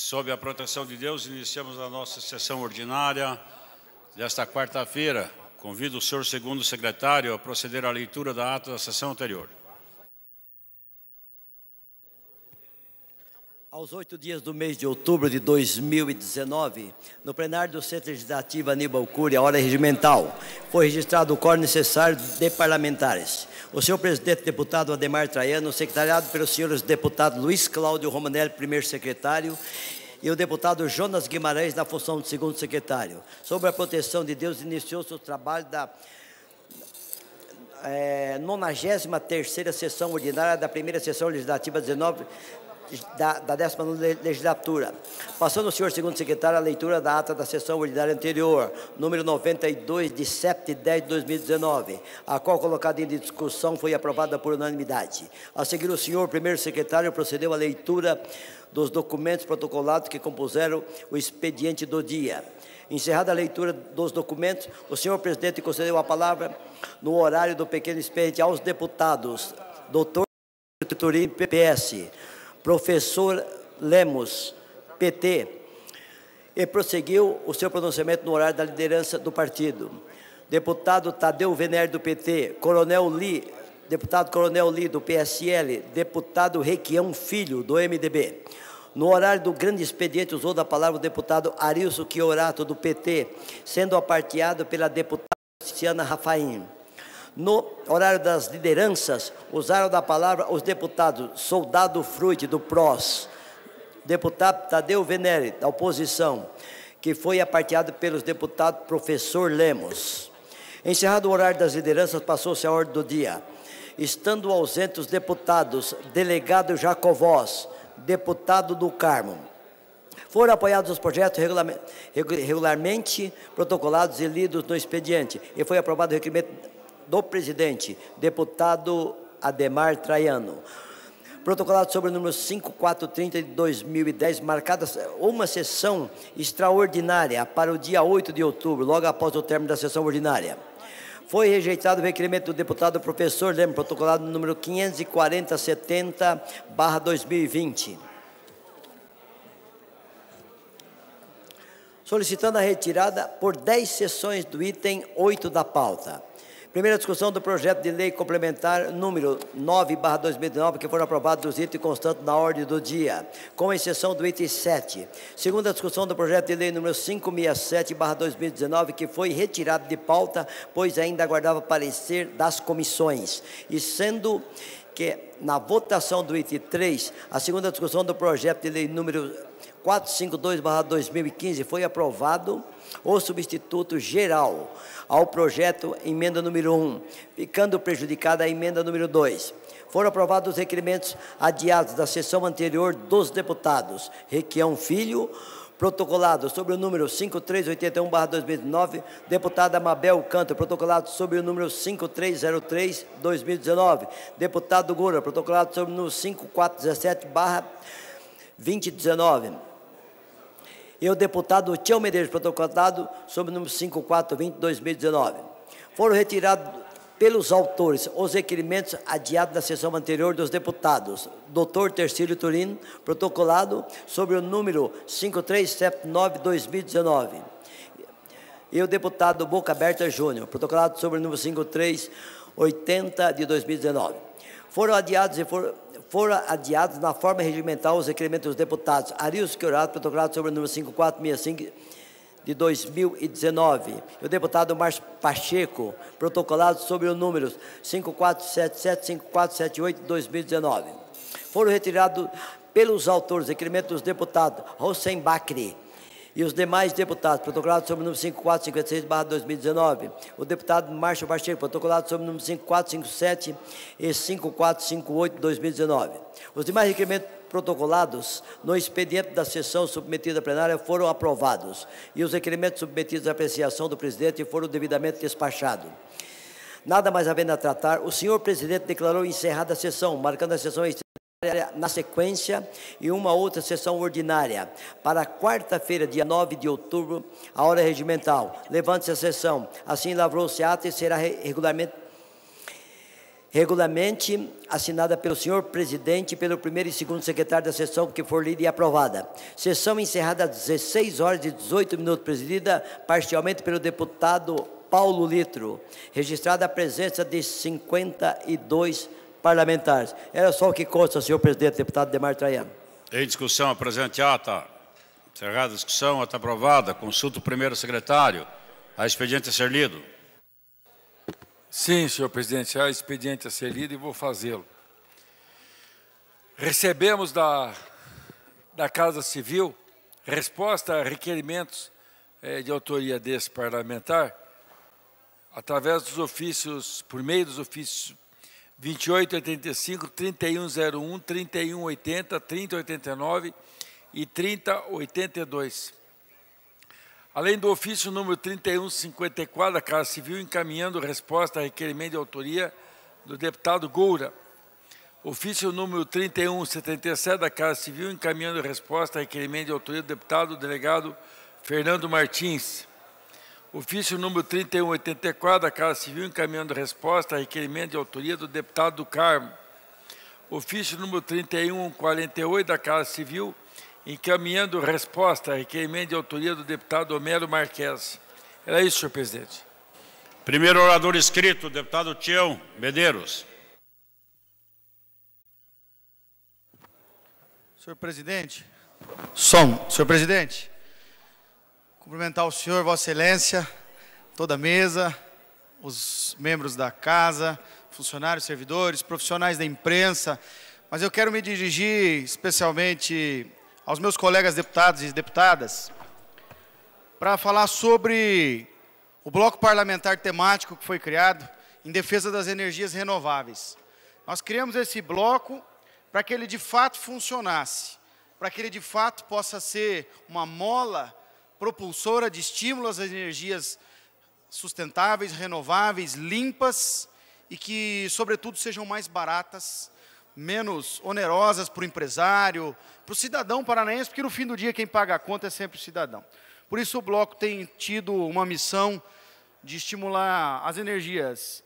Sob a proteção de Deus, iniciamos a nossa sessão ordinária desta quarta-feira. Convido o senhor segundo secretário a proceder à leitura da ata da sessão anterior. Aos oito dias do mês de outubro de 2019, no plenário do Centro Legislativo Aníbal Cury, a hora regimental, foi registrado o quórum necessário de parlamentares o senhor presidente deputado Ademar Traiano, secretariado pelos senhores deputados Luiz Cláudio Romanelli, primeiro secretário, e o deputado Jonas Guimarães na função de segundo secretário. Sobre a proteção de Deus, iniciou-se o trabalho da eh, é, 93ª sessão ordinária da primeira sessão legislativa 19 da, da 19 legislatura. Passando o senhor segundo secretário a leitura da ata da sessão ordinária anterior, número 92 de 7 de 10 de 2019, a qual colocada em discussão foi aprovada por unanimidade. A seguir, o senhor primeiro secretário procedeu à leitura dos documentos protocolados que compuseram o expediente do dia. Encerrada a leitura dos documentos, o senhor presidente concedeu a palavra no horário do pequeno expediente aos deputados. Doutor Turim, PPS professor Lemos, PT, e prosseguiu o seu pronunciamento no horário da liderança do partido. Deputado Tadeu Venere, do PT, Coronel Li, deputado Coronel Li, do PSL, deputado Requião Filho, do MDB. No horário do grande expediente, usou da palavra o deputado Arilson Chiorato, do PT, sendo aparteado pela deputada Luciana Rafaim. No horário das lideranças, usaram da palavra os deputados Soldado Fruit, do PROS, deputado Tadeu Venere, da oposição, que foi aparteado pelos deputados Professor Lemos. Encerrado o horário das lideranças, passou-se a ordem do dia. Estando ausentes os deputados, delegado Jacovós, deputado do Carmo. Foram apoiados os projetos regularmente protocolados e lidos no expediente, e foi aprovado o requerimento do presidente, deputado Ademar Traiano. Protocolado sobre o número 5430 de 2010, marcada uma sessão extraordinária para o dia 8 de outubro, logo após o término da sessão ordinária. Foi rejeitado o requerimento do deputado professor Leme, protocolado no número 54070-2020. Solicitando a retirada por 10 sessões do item 8 da pauta. Primeira discussão do projeto de lei complementar número 9/2019, que foram aprovados os itens constantes na ordem do dia, com exceção do item 7. Segunda discussão do projeto de lei número 567/2019, que foi retirado de pauta, pois ainda aguardava parecer das comissões, e sendo que na votação do item 3, a segunda discussão do projeto de lei número 452-2015 foi aprovado o substituto geral ao projeto emenda número 1, ficando prejudicada a emenda número 2. Foram aprovados os requerimentos adiados da sessão anterior dos deputados Requião Filho, protocolado sobre o número 5381-2019, deputada Mabel Canto, protocolado sobre o número 5303-2019, deputado Gura, protocolado sobre o número 5417-2019. Eu, deputado Tião Medeiros, protocolado sobre o número 5420-2019. Foram retirados pelos autores os requerimentos adiados da sessão anterior dos deputados. doutor Tercílio Turino, protocolado sobre o número 5379-2019. E o deputado Boca Aberta Júnior, protocolado sobre o número 5380 de 2019. Foram adiados e foram foram adiados na forma regimental os requerimentos dos deputados Arius Queirado é protocolado sobre o número 5465 de 2019. E o deputado Márcio Pacheco, protocolado sobre o número 5477-5478 de 2019. Foram retirados pelos autores requerimentos dos deputados Hossein Bacri, e os demais deputados, protocolado sob o número 5456-2019. O deputado Márcio Pacheco, protocolado sob o número 5457 e 5458-2019. Os demais requerimentos protocolados no expediente da sessão submetida à plenária foram aprovados e os requerimentos submetidos à apreciação do presidente foram devidamente despachados. Nada mais havendo a tratar, o senhor presidente declarou encerrada a sessão, marcando a sessão na sequência e uma outra sessão ordinária para quarta-feira, dia 9 de outubro, a hora regimental. Levante-se a sessão. Assim lavrou-se ata e será regularmente regularmente assinada pelo senhor presidente e pelo primeiro e segundo secretário da sessão que for lida e aprovada. Sessão encerrada às 16 horas e 18 minutos, presidida parcialmente pelo deputado Paulo Litro. Registrada a presença de 52 deputados parlamentares. Era só o que consta, senhor presidente, deputado Demar Traiano. Em discussão, presente ata. Encerrada a discussão, ata aprovada. Consulta o primeiro secretário. A expediente a ser lido. Sim, senhor presidente, há expediente a ser lido e vou fazê-lo. Recebemos da, da Casa Civil resposta a requerimentos eh, de autoria desse parlamentar através dos ofícios, por meio dos ofícios 2885, 3101, 3180, 3089 e 3082. Além do ofício número 3154 da Casa Civil, encaminhando resposta a requerimento de autoria do deputado Goura. Ofício número 3177 da Casa Civil, encaminhando resposta a requerimento de autoria do deputado delegado Fernando Martins. Ofício número 3184 da Casa Civil, encaminhando resposta a requerimento de autoria do deputado do Carmo. Ofício número 3148 da Casa Civil, encaminhando resposta a requerimento de autoria do deputado Homero Marques. Era isso, senhor presidente. Primeiro orador inscrito, deputado Tião Medeiros. Senhor presidente. Som, senhor presidente. Cumprimentar o senhor, Vossa Excelência, toda a mesa, os membros da casa, funcionários, servidores, profissionais da imprensa, mas eu quero me dirigir especialmente aos meus colegas deputados e deputadas para falar sobre o bloco parlamentar temático que foi criado em defesa das energias renováveis. Nós criamos esse bloco para que ele de fato funcionasse, para que ele de fato possa ser uma mola propulsora de estímulos às energias sustentáveis, renováveis, limpas e que, sobretudo, sejam mais baratas, menos onerosas para o empresário, para o cidadão paranaense, porque no fim do dia quem paga a conta é sempre o cidadão. Por isso o bloco tem tido uma missão de estimular as energias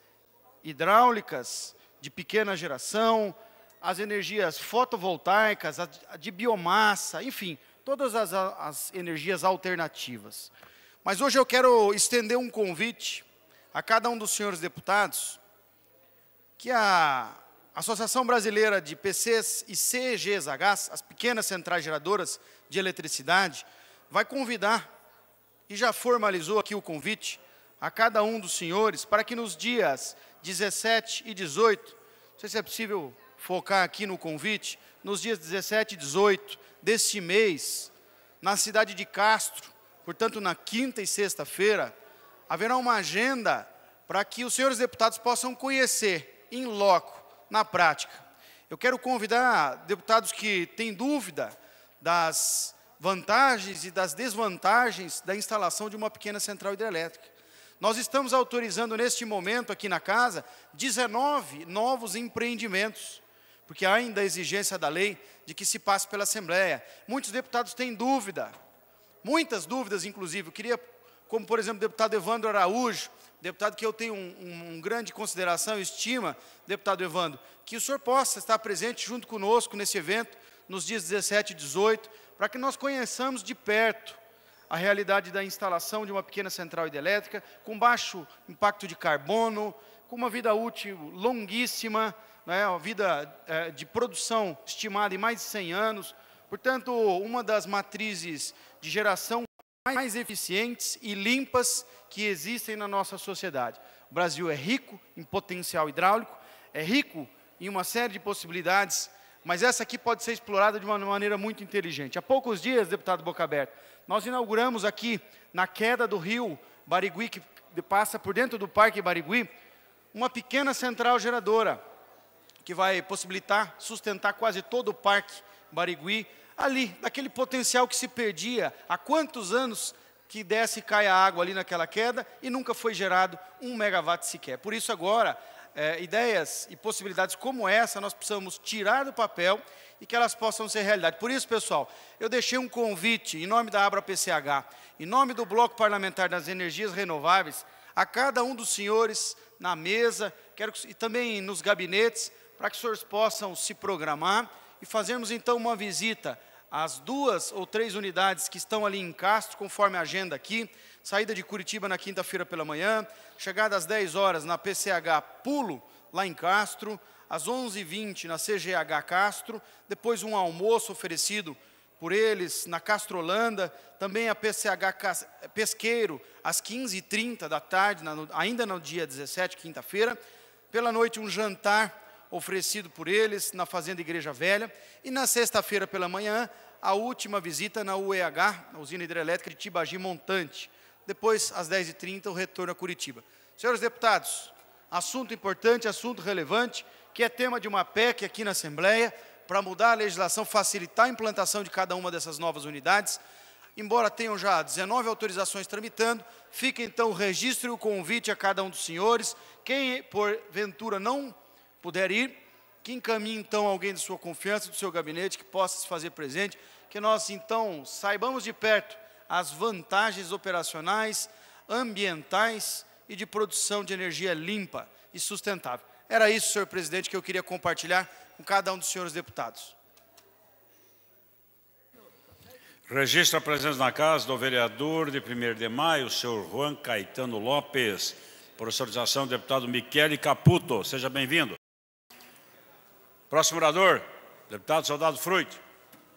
hidráulicas de pequena geração, as energias fotovoltaicas, a de biomassa, enfim, todas as, as energias alternativas. Mas hoje eu quero estender um convite a cada um dos senhores deputados que a Associação Brasileira de PCs e CGZHs, as pequenas centrais geradoras de eletricidade, vai convidar e já formalizou aqui o convite a cada um dos senhores para que nos dias 17 e 18, não sei se é possível focar aqui no convite, nos dias 17 e 18 deste mês, na cidade de Castro, portanto, na quinta e sexta-feira, haverá uma agenda para que os senhores deputados possam conhecer em loco, na prática. Eu quero convidar deputados que têm dúvida das vantagens e das desvantagens da instalação de uma pequena central hidrelétrica. Nós estamos autorizando neste momento aqui na casa 19 novos empreendimentos porque há ainda a exigência da lei de que se passe pela Assembleia. Muitos deputados têm dúvida, muitas dúvidas, inclusive. Eu queria, como por exemplo, o deputado Evandro Araújo, deputado que eu tenho um, um, um grande consideração e estima, deputado Evandro, que o senhor possa estar presente junto conosco nesse evento, nos dias 17 e 18, para que nós conheçamos de perto a realidade da instalação de uma pequena central hidrelétrica com baixo impacto de carbono, com uma vida útil longuíssima, é uma vida é, de produção estimada em mais de 100 anos. Portanto, uma das matrizes de geração mais eficientes e limpas que existem na nossa sociedade. O Brasil é rico em potencial hidráulico, é rico em uma série de possibilidades, mas essa aqui pode ser explorada de uma maneira muito inteligente. Há poucos dias, deputado Boca Aberta, nós inauguramos aqui, na queda do rio Barigui, que passa por dentro do Parque Barigui, uma pequena central geradora que vai possibilitar sustentar quase todo o Parque Barigui, ali, daquele potencial que se perdia há quantos anos que desce e cai a água ali naquela queda e nunca foi gerado um megawatt sequer. Por isso, agora, é, ideias e possibilidades como essa nós precisamos tirar do papel e que elas possam ser realidade. Por isso, pessoal, eu deixei um convite em nome da Abra PCH, em nome do Bloco Parlamentar das Energias Renováveis, a cada um dos senhores na mesa quero que, e também nos gabinetes, para que os senhores possam se programar e fazermos então uma visita às duas ou três unidades que estão ali em Castro, conforme a agenda aqui. Saída de Curitiba na quinta-feira pela manhã, chegada às 10 horas na PCH Pulo, lá em Castro, às 11h20 na CGH Castro, depois um almoço oferecido por eles na Castro Holanda, também a PCH Pesqueiro, às 15h30 da tarde, ainda no dia 17, quinta-feira. Pela noite, um jantar oferecido por eles na Fazenda Igreja Velha. E na sexta-feira pela manhã, a última visita na UEH, na usina hidrelétrica de Tibagi Montante. Depois, às 10h30, o retorno a Curitiba. Senhores deputados, assunto importante, assunto relevante, que é tema de uma PEC aqui na Assembleia, para mudar a legislação, facilitar a implantação de cada uma dessas novas unidades. Embora tenham já 19 autorizações tramitando, fica então o registro e o convite a cada um dos senhores. Quem, porventura, não puder ir, que encaminhe então alguém de sua confiança, do seu gabinete, que possa se fazer presente, que nós então saibamos de perto as vantagens operacionais, ambientais e de produção de energia limpa e sustentável. Era isso, senhor presidente, que eu queria compartilhar com cada um dos senhores deputados. Registro a presença na casa do vereador de 1 de maio, o senhor Juan Caetano Lopes. Professorização, deputado Michele Caputo. Seja bem-vindo. Próximo orador, deputado Soldado Fruit.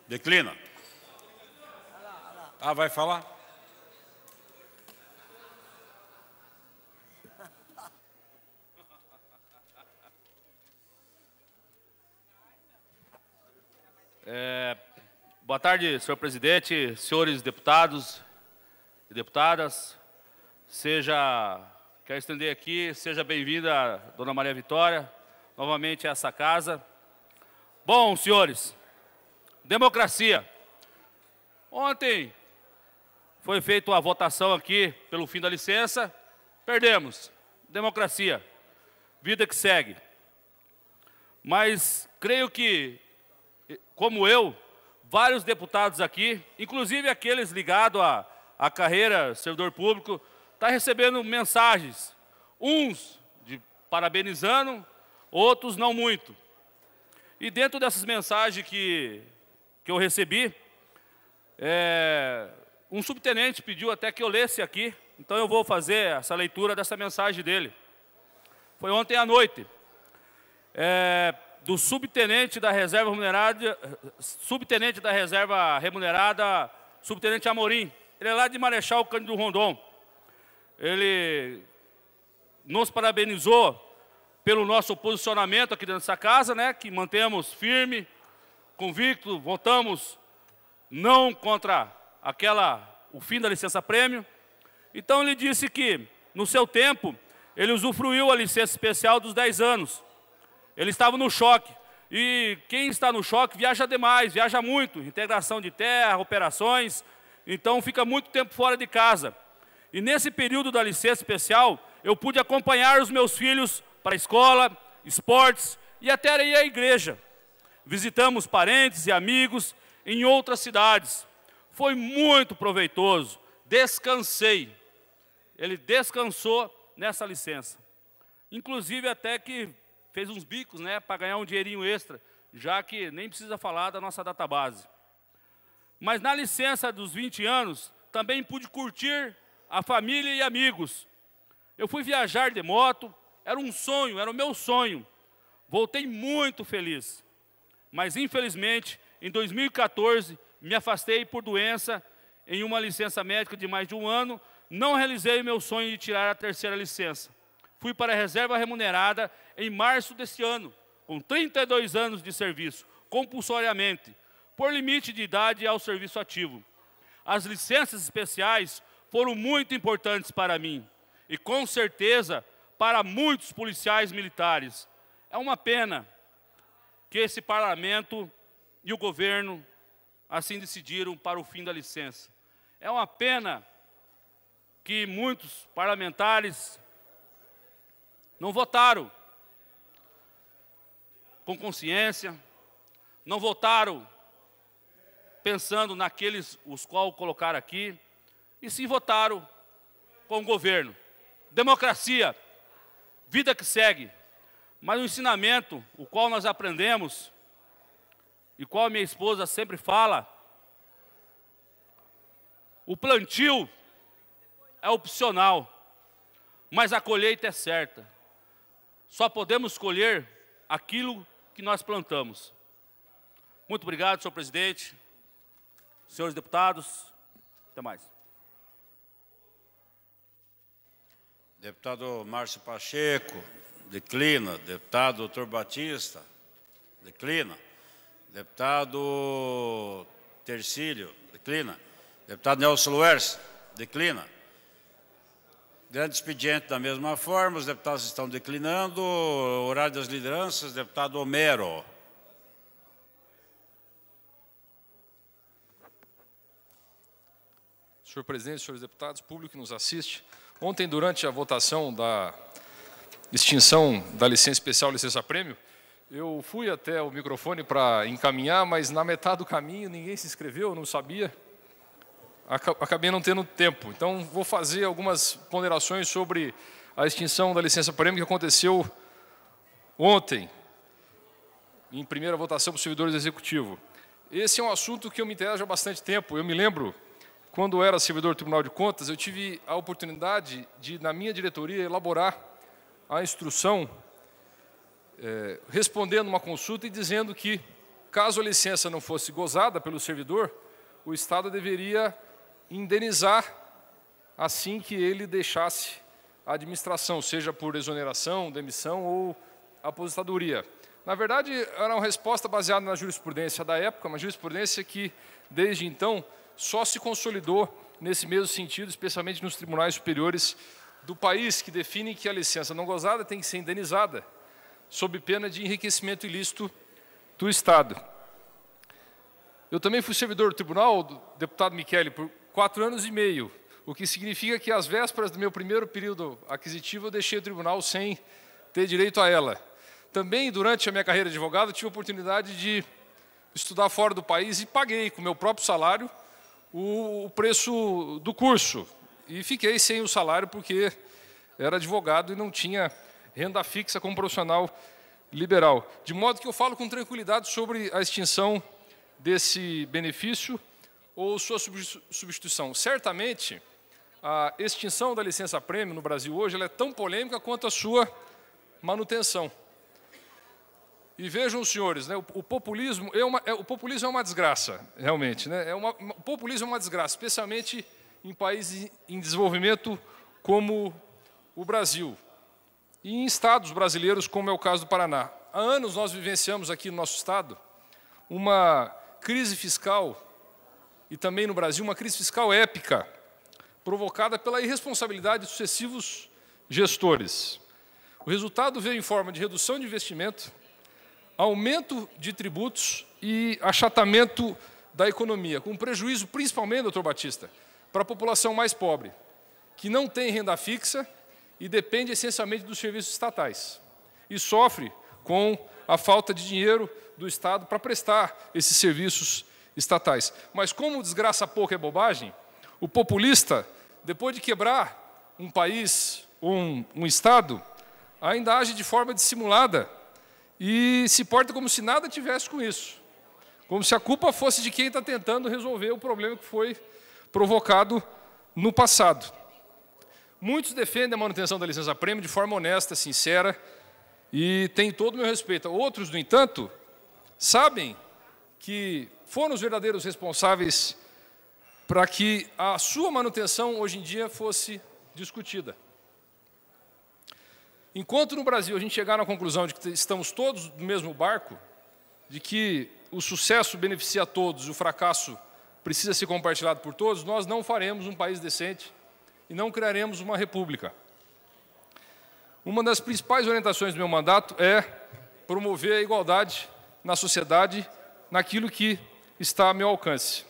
Declina. Ah, vai falar? É, boa tarde, senhor presidente, senhores deputados e deputadas. Seja, quero estender aqui, seja bem-vinda, dona Maria Vitória, novamente a essa casa. Bom, senhores, democracia. Ontem foi feita a votação aqui pelo fim da licença, perdemos. Democracia, vida que segue. Mas creio que, como eu, vários deputados aqui, inclusive aqueles ligados à, à carreira servidor público, estão tá recebendo mensagens, uns de parabenizando, outros não muito. E dentro dessas mensagens que, que eu recebi, é, um subtenente pediu até que eu lesse aqui, então eu vou fazer essa leitura dessa mensagem dele. Foi ontem à noite, é, do subtenente da reserva remunerada, subtenente da reserva remunerada, subtenente Amorim. Ele é lá de Marechal Cândido Rondon. Ele nos parabenizou pelo nosso posicionamento aqui dentro dessa casa, né, que mantemos firme, convicto, votamos não contra aquela o fim da licença prêmio. Então ele disse que no seu tempo ele usufruiu a licença especial dos 10 anos. Ele estava no choque. E quem está no choque viaja demais, viaja muito, integração de terra, operações, então fica muito tempo fora de casa. E nesse período da licença especial, eu pude acompanhar os meus filhos para a escola, esportes e até aí a igreja. Visitamos parentes e amigos em outras cidades. Foi muito proveitoso. Descansei. Ele descansou nessa licença. Inclusive até que fez uns bicos, né, para ganhar um dinheirinho extra, já que nem precisa falar da nossa database. Mas na licença dos 20 anos, também pude curtir a família e amigos. Eu fui viajar de moto, era um sonho, era o meu sonho. Voltei muito feliz. Mas infelizmente, em 2014, me afastei por doença em uma licença médica de mais de um ano. Não realizei meu sonho de tirar a terceira licença. Fui para a reserva remunerada em março deste ano, com 32 anos de serviço, compulsoriamente, por limite de idade ao serviço ativo. As licenças especiais foram muito importantes para mim e, com certeza, para muitos policiais militares. É uma pena que esse parlamento e o governo assim decidiram para o fim da licença. É uma pena que muitos parlamentares não votaram com consciência, não votaram pensando naqueles os qual colocaram aqui, e sim votaram com o governo. Democracia vida que segue. Mas o ensinamento, o qual nós aprendemos, e qual minha esposa sempre fala, o plantio é opcional, mas a colheita é certa. Só podemos colher aquilo que nós plantamos. Muito obrigado, senhor presidente, senhores deputados. Até mais. Deputado Márcio Pacheco, declina. Deputado Doutor Batista, declina. Deputado Tercílio, declina. Deputado Nelson Luers, declina. Grande expediente da mesma forma, os deputados estão declinando. Horário das lideranças, deputado Homero. Senhor presidente, senhores deputados, público que nos assiste, Ontem, durante a votação da extinção da licença especial licença prêmio, eu fui até o microfone para encaminhar, mas na metade do caminho ninguém se inscreveu, não sabia. Acabei não tendo tempo. Então, vou fazer algumas ponderações sobre a extinção da licença prêmio que aconteceu ontem, em primeira votação para os servidores executivos. executivo. Esse é um assunto que eu me interesso há bastante tempo. Eu me lembro quando era servidor do Tribunal de Contas, eu tive a oportunidade de, na minha diretoria, elaborar a instrução é, respondendo uma consulta e dizendo que, caso a licença não fosse gozada pelo servidor, o Estado deveria indenizar assim que ele deixasse a administração, seja por exoneração, demissão ou aposentadoria. Na verdade, era uma resposta baseada na jurisprudência da época, uma jurisprudência que, desde então, só se consolidou nesse mesmo sentido, especialmente nos tribunais superiores do país, que definem que a licença não gozada tem que ser indenizada, sob pena de enriquecimento ilícito do Estado. Eu também fui servidor do tribunal, do deputado Michele, por quatro anos e meio, o que significa que, às vésperas do meu primeiro período aquisitivo, eu deixei o tribunal sem ter direito a ela. Também, durante a minha carreira de advogado, tive a oportunidade de estudar fora do país e paguei com meu próprio salário o preço do curso. E fiquei sem o salário porque era advogado e não tinha renda fixa como profissional liberal. De modo que eu falo com tranquilidade sobre a extinção desse benefício ou sua substituição. Certamente, a extinção da licença prêmio no Brasil hoje é tão polêmica quanto a sua manutenção. E vejam os senhores, né, o, o, populismo é uma, é, o populismo é uma desgraça, realmente. Né, é uma, o populismo é uma desgraça, especialmente em países em desenvolvimento como o Brasil e em estados brasileiros, como é o caso do Paraná. Há anos nós vivenciamos aqui no nosso estado uma crise fiscal e também no Brasil uma crise fiscal épica, provocada pela irresponsabilidade de sucessivos gestores. O resultado veio em forma de redução de investimento aumento de tributos e achatamento da economia, com prejuízo principalmente, doutor Batista, para a população mais pobre, que não tem renda fixa e depende essencialmente dos serviços estatais e sofre com a falta de dinheiro do Estado para prestar esses serviços estatais. Mas como desgraça pouco é bobagem, o populista, depois de quebrar um país ou um, um Estado, ainda age de forma dissimulada e se porta como se nada tivesse com isso, como se a culpa fosse de quem está tentando resolver o problema que foi provocado no passado. Muitos defendem a manutenção da licença prêmio de forma honesta, sincera e tem todo o meu respeito. Outros, no entanto, sabem que foram os verdadeiros responsáveis para que a sua manutenção hoje em dia fosse discutida. Enquanto no Brasil a gente chegar na conclusão de que estamos todos no mesmo barco, de que o sucesso beneficia a todos, e o fracasso precisa ser compartilhado por todos, nós não faremos um país decente e não criaremos uma república. Uma das principais orientações do meu mandato é promover a igualdade na sociedade, naquilo que está a meu alcance.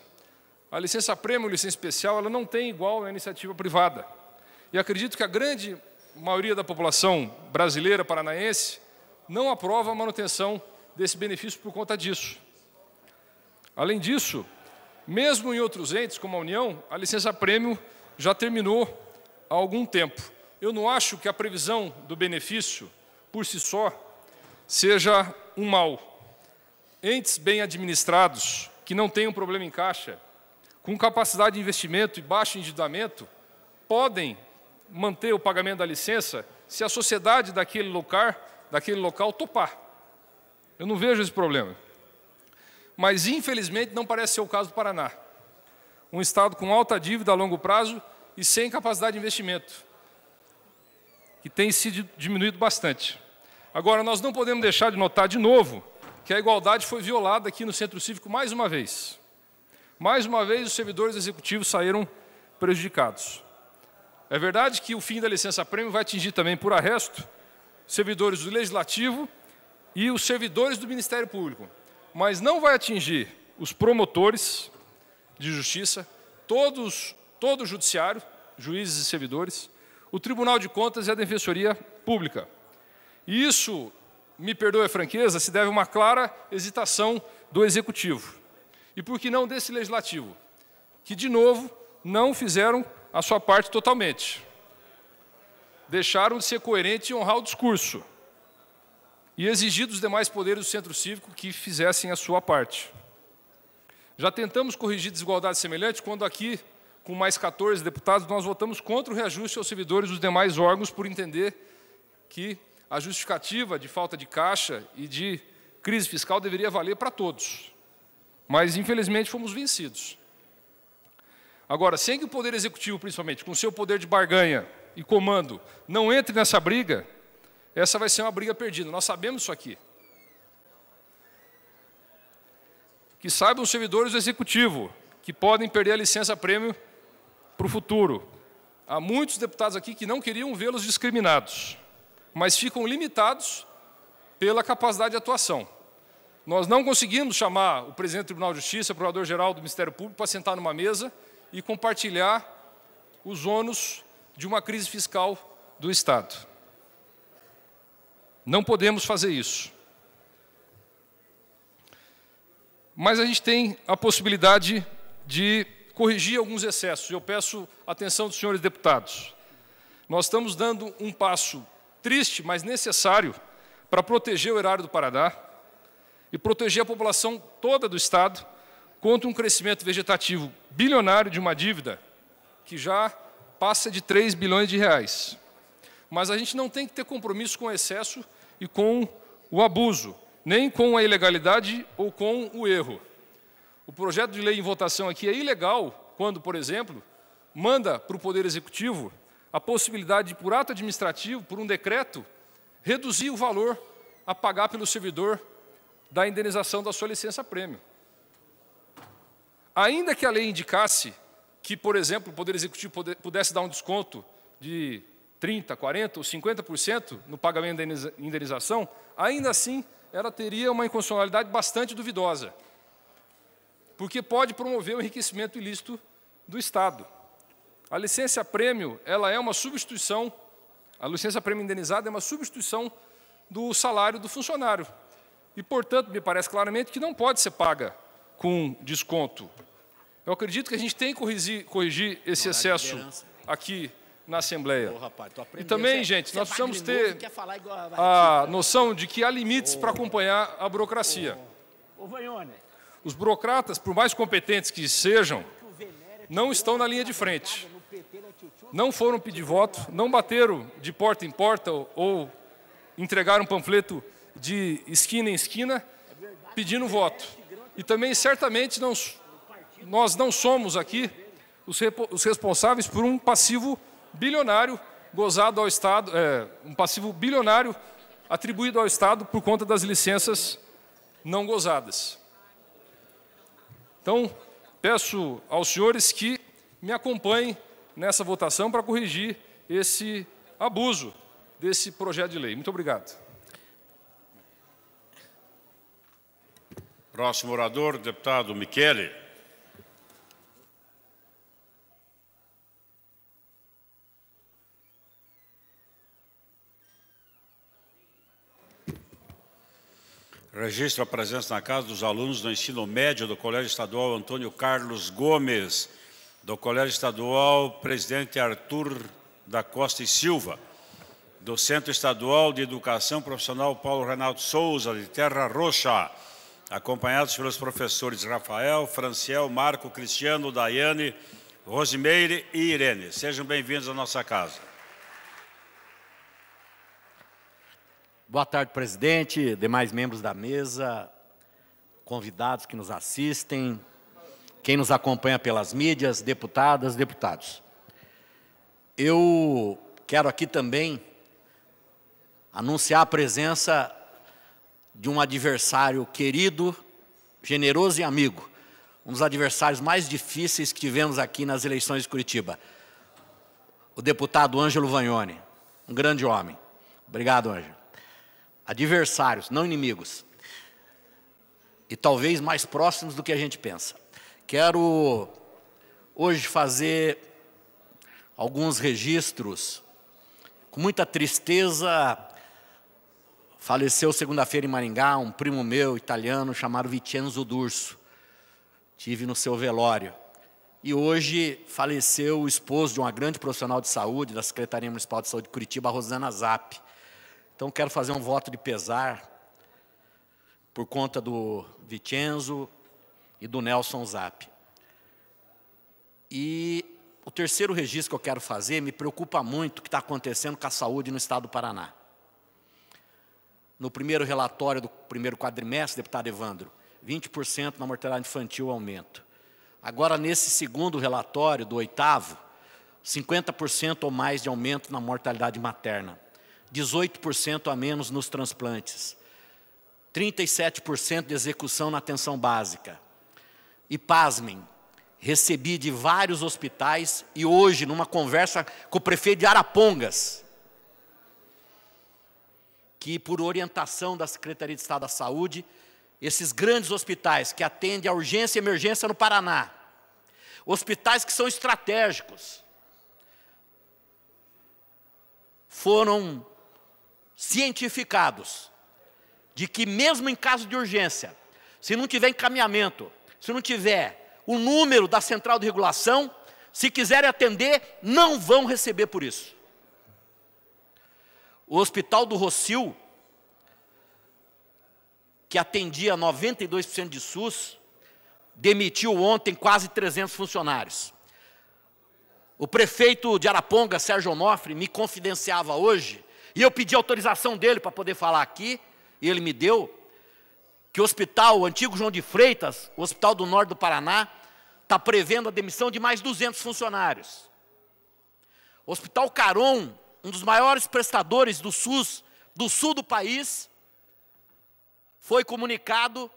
A licença prêmio, a licença especial, ela não tem igual na iniciativa privada. E acredito que a grande a maioria da população brasileira, paranaense, não aprova a manutenção desse benefício por conta disso. Além disso, mesmo em outros entes, como a União, a licença prêmio já terminou há algum tempo. Eu não acho que a previsão do benefício, por si só, seja um mal. Entes bem administrados, que não tenham problema em caixa, com capacidade de investimento e baixo endividamento, podem manter o pagamento da licença se a sociedade daquele lugar, daquele local topar. Eu não vejo esse problema. Mas infelizmente não parece ser o caso do Paraná. Um estado com alta dívida a longo prazo e sem capacidade de investimento, que tem sido diminuído bastante. Agora nós não podemos deixar de notar de novo que a igualdade foi violada aqui no Centro Cívico mais uma vez. Mais uma vez os servidores executivos saíram prejudicados. É verdade que o fim da licença-prêmio vai atingir também, por arresto, servidores do Legislativo e os servidores do Ministério Público, mas não vai atingir os promotores de justiça, todos, todo o judiciário, juízes e servidores, o Tribunal de Contas e a Defensoria Pública. E isso, me perdoe a franqueza, se deve a uma clara hesitação do Executivo. E por que não desse Legislativo? Que, de novo, não fizeram a sua parte totalmente. Deixaram de ser coerentes e honrar o discurso. E exigir dos demais poderes do centro cívico que fizessem a sua parte. Já tentamos corrigir desigualdades semelhantes quando aqui, com mais 14 deputados, nós votamos contra o reajuste aos servidores dos demais órgãos por entender que a justificativa de falta de caixa e de crise fiscal deveria valer para todos. Mas, infelizmente, fomos vencidos. Agora, sem que o Poder Executivo, principalmente, com seu poder de barganha e comando, não entre nessa briga, essa vai ser uma briga perdida. Nós sabemos isso aqui. Que saibam os servidores do Executivo que podem perder a licença prêmio para o futuro. Há muitos deputados aqui que não queriam vê-los discriminados, mas ficam limitados pela capacidade de atuação. Nós não conseguimos chamar o presidente do Tribunal de Justiça, o procurador-geral do Ministério Público, para sentar numa mesa e compartilhar os ônus de uma crise fiscal do Estado. Não podemos fazer isso. Mas a gente tem a possibilidade de corrigir alguns excessos. Eu peço atenção dos senhores deputados. Nós estamos dando um passo triste, mas necessário, para proteger o erário do Paraná e proteger a população toda do Estado contra um crescimento vegetativo bilionário de uma dívida que já passa de 3 bilhões de reais. Mas a gente não tem que ter compromisso com o excesso e com o abuso, nem com a ilegalidade ou com o erro. O projeto de lei em votação aqui é ilegal quando, por exemplo, manda para o Poder Executivo a possibilidade de, por ato administrativo, por um decreto, reduzir o valor a pagar pelo servidor da indenização da sua licença-prêmio ainda que a lei indicasse que, por exemplo, o Poder Executivo pudesse dar um desconto de 30%, 40% ou 50% no pagamento da indenização, ainda assim ela teria uma inconstitucionalidade bastante duvidosa, porque pode promover o enriquecimento ilícito do Estado. A licença prêmio ela é uma substituição, a licença prêmio indenizada é uma substituição do salário do funcionário. E, portanto, me parece claramente que não pode ser paga com desconto eu acredito que a gente tem que corrigir, corrigir esse excesso né? aqui na Assembleia. Oh, rapaz, e também, gente, Você nós é precisamos ter a, a né? noção de que há limites oh. para acompanhar a burocracia. Oh. Os burocratas, por mais competentes que sejam, não estão na linha de frente. Não foram pedir voto, não bateram de porta em porta ou entregaram panfleto de esquina em esquina pedindo voto. E também certamente não nós não somos aqui os, os responsáveis por um passivo bilionário gozado ao Estado, é, um passivo bilionário atribuído ao Estado por conta das licenças não gozadas. Então, peço aos senhores que me acompanhem nessa votação para corrigir esse abuso desse projeto de lei. Muito obrigado. Próximo orador, deputado Michele. Registro a presença na casa dos alunos do ensino médio do Colégio Estadual Antônio Carlos Gomes, do Colégio Estadual Presidente Arthur da Costa e Silva, do Centro Estadual de Educação Profissional Paulo Renato Souza, de Terra Roxa, acompanhados pelos professores Rafael, Franciel, Marco, Cristiano, Daiane, Rosimeire e Irene. Sejam bem-vindos à nossa casa. Boa tarde, presidente, demais membros da mesa, convidados que nos assistem, quem nos acompanha pelas mídias, deputadas, deputados. Eu quero aqui também anunciar a presença de um adversário querido, generoso e amigo, um dos adversários mais difíceis que tivemos aqui nas eleições de Curitiba, o deputado Ângelo Vagnoni, um grande homem. Obrigado, Ângelo adversários, não inimigos. E talvez mais próximos do que a gente pensa. Quero hoje fazer alguns registros. Com muita tristeza, faleceu segunda-feira em Maringá um primo meu, italiano, chamado Vincenzo Durso. Tive no seu velório. E hoje faleceu o esposo de uma grande profissional de saúde, da Secretaria Municipal de Saúde de Curitiba, Rosana Zap. Então quero fazer um voto de pesar por conta do Vicenzo e do Nelson Zap. E o terceiro registro que eu quero fazer me preocupa muito o que está acontecendo com a saúde no estado do Paraná. No primeiro relatório do primeiro quadrimestre, deputado Evandro, 20% na mortalidade infantil aumento. Agora, nesse segundo relatório, do oitavo, 50% ou mais de aumento na mortalidade materna. 18% a menos nos transplantes, 37% de execução na atenção básica. E pasmem, recebi de vários hospitais e hoje, numa conversa com o prefeito de Arapongas, que por orientação da Secretaria de Estado da Saúde, esses grandes hospitais que atendem a urgência e emergência no Paraná, hospitais que são estratégicos, foram cientificados de que, mesmo em caso de urgência, se não tiver encaminhamento, se não tiver o número da central de regulação, se quiserem atender, não vão receber por isso. O Hospital do Rocio, que atendia 92% de SUS, demitiu ontem quase 300 funcionários. O prefeito de Araponga, Sérgio Onofre, me confidenciava hoje e eu pedi autorização dele para poder falar aqui, e ele me deu, que o hospital, o antigo João de Freitas, o Hospital do Norte do Paraná, está prevendo a demissão de mais 200 funcionários. O Hospital Caron, um dos maiores prestadores do SUS do sul do país, foi comunicado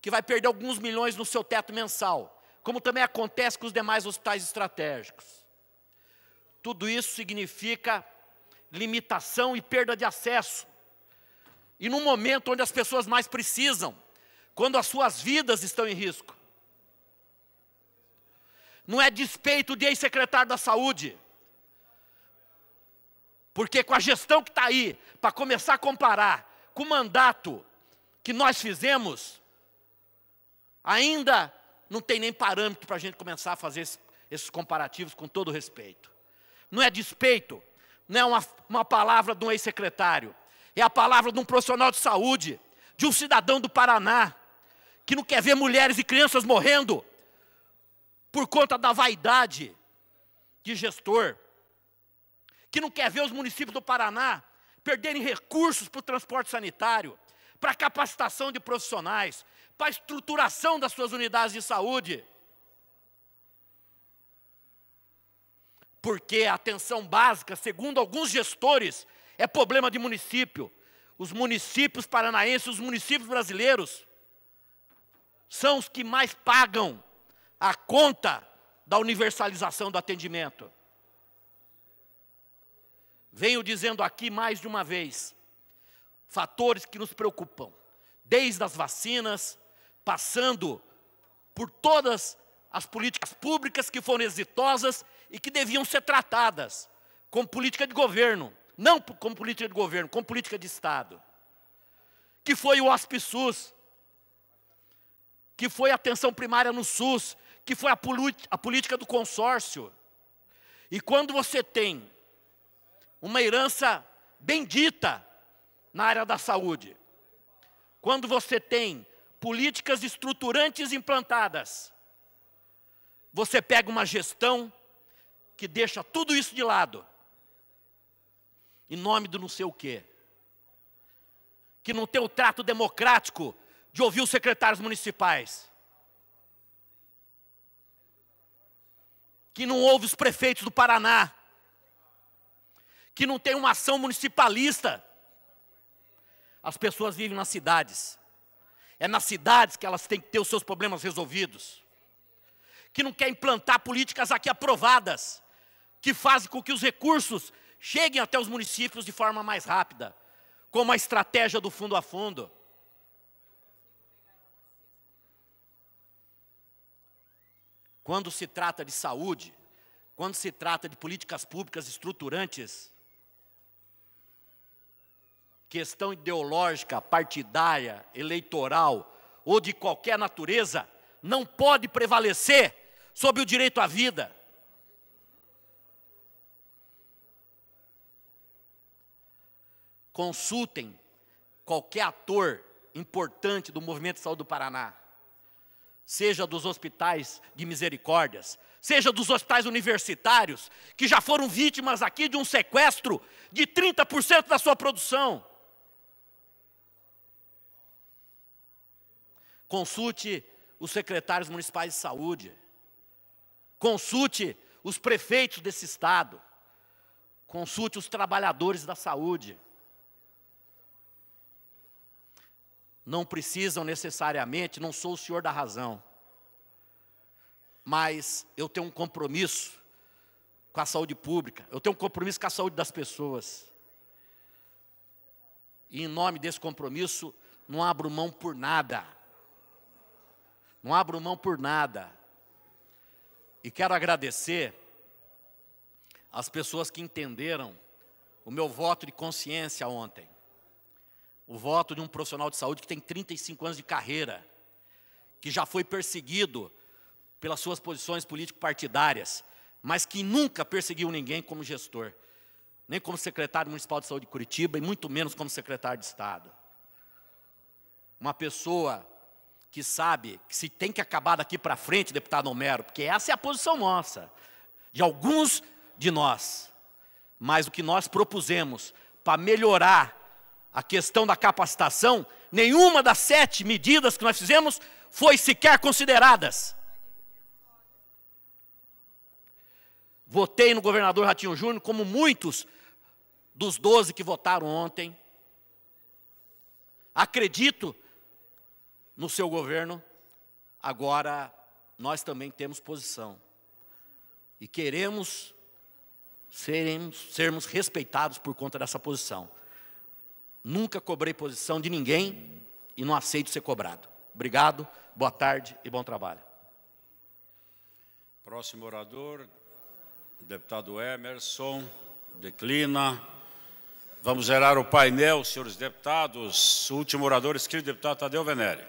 que vai perder alguns milhões no seu teto mensal, como também acontece com os demais hospitais estratégicos. Tudo isso significa limitação e perda de acesso. E num momento onde as pessoas mais precisam, quando as suas vidas estão em risco. Não é despeito de ex-secretário da saúde. Porque com a gestão que está aí, para começar a comparar com o mandato que nós fizemos, ainda não tem nem parâmetro para a gente começar a fazer esses comparativos com todo respeito. Não é despeito não é uma, uma palavra de um ex-secretário, é a palavra de um profissional de saúde, de um cidadão do Paraná, que não quer ver mulheres e crianças morrendo por conta da vaidade de gestor, que não quer ver os municípios do Paraná perderem recursos para o transporte sanitário, para a capacitação de profissionais, para a estruturação das suas unidades de saúde. porque a atenção básica, segundo alguns gestores, é problema de município. Os municípios paranaenses, os municípios brasileiros, são os que mais pagam a conta da universalização do atendimento. Venho dizendo aqui mais de uma vez, fatores que nos preocupam, desde as vacinas, passando por todas as políticas públicas que foram exitosas e que deviam ser tratadas como política de governo, não como política de governo, como política de Estado. Que foi o sus, que foi a atenção primária no SUS, que foi a, a política do consórcio. E quando você tem uma herança bendita na área da saúde, quando você tem políticas estruturantes implantadas, você pega uma gestão que deixa tudo isso de lado, em nome do não sei o quê, que não tem o trato democrático de ouvir os secretários municipais, que não ouve os prefeitos do Paraná, que não tem uma ação municipalista. As pessoas vivem nas cidades. É nas cidades que elas têm que ter os seus problemas resolvidos. Que não quer implantar políticas aqui aprovadas que fazem com que os recursos cheguem até os municípios de forma mais rápida, como a estratégia do fundo a fundo. Quando se trata de saúde, quando se trata de políticas públicas estruturantes, questão ideológica, partidária, eleitoral ou de qualquer natureza, não pode prevalecer sobre o direito à vida. Consultem qualquer ator importante do movimento de saúde do Paraná, seja dos hospitais de misericórdias, seja dos hospitais universitários, que já foram vítimas aqui de um sequestro de 30% da sua produção. Consulte os secretários municipais de saúde, consulte os prefeitos desse estado, consulte os trabalhadores da saúde não precisam necessariamente, não sou o senhor da razão, mas eu tenho um compromisso com a saúde pública, eu tenho um compromisso com a saúde das pessoas. E em nome desse compromisso, não abro mão por nada. Não abro mão por nada. E quero agradecer às pessoas que entenderam o meu voto de consciência ontem o voto de um profissional de saúde que tem 35 anos de carreira, que já foi perseguido pelas suas posições político-partidárias, mas que nunca perseguiu ninguém como gestor, nem como secretário municipal de saúde de Curitiba e muito menos como secretário de Estado. Uma pessoa que sabe que se tem que acabar daqui para frente, deputado Homero, porque essa é a posição nossa, de alguns de nós. Mas o que nós propusemos para melhorar a questão da capacitação, nenhuma das sete medidas que nós fizemos foi sequer consideradas. Votei no governador Ratinho Júnior, como muitos dos 12 que votaram ontem. Acredito no seu governo. Agora, nós também temos posição. E queremos seremos, sermos respeitados por conta dessa posição. Nunca cobrei posição de ninguém e não aceito ser cobrado. Obrigado, boa tarde e bom trabalho. Próximo orador, deputado Emerson, declina. Vamos zerar o painel, senhores deputados. O último orador, escrito deputado Tadeu Venére.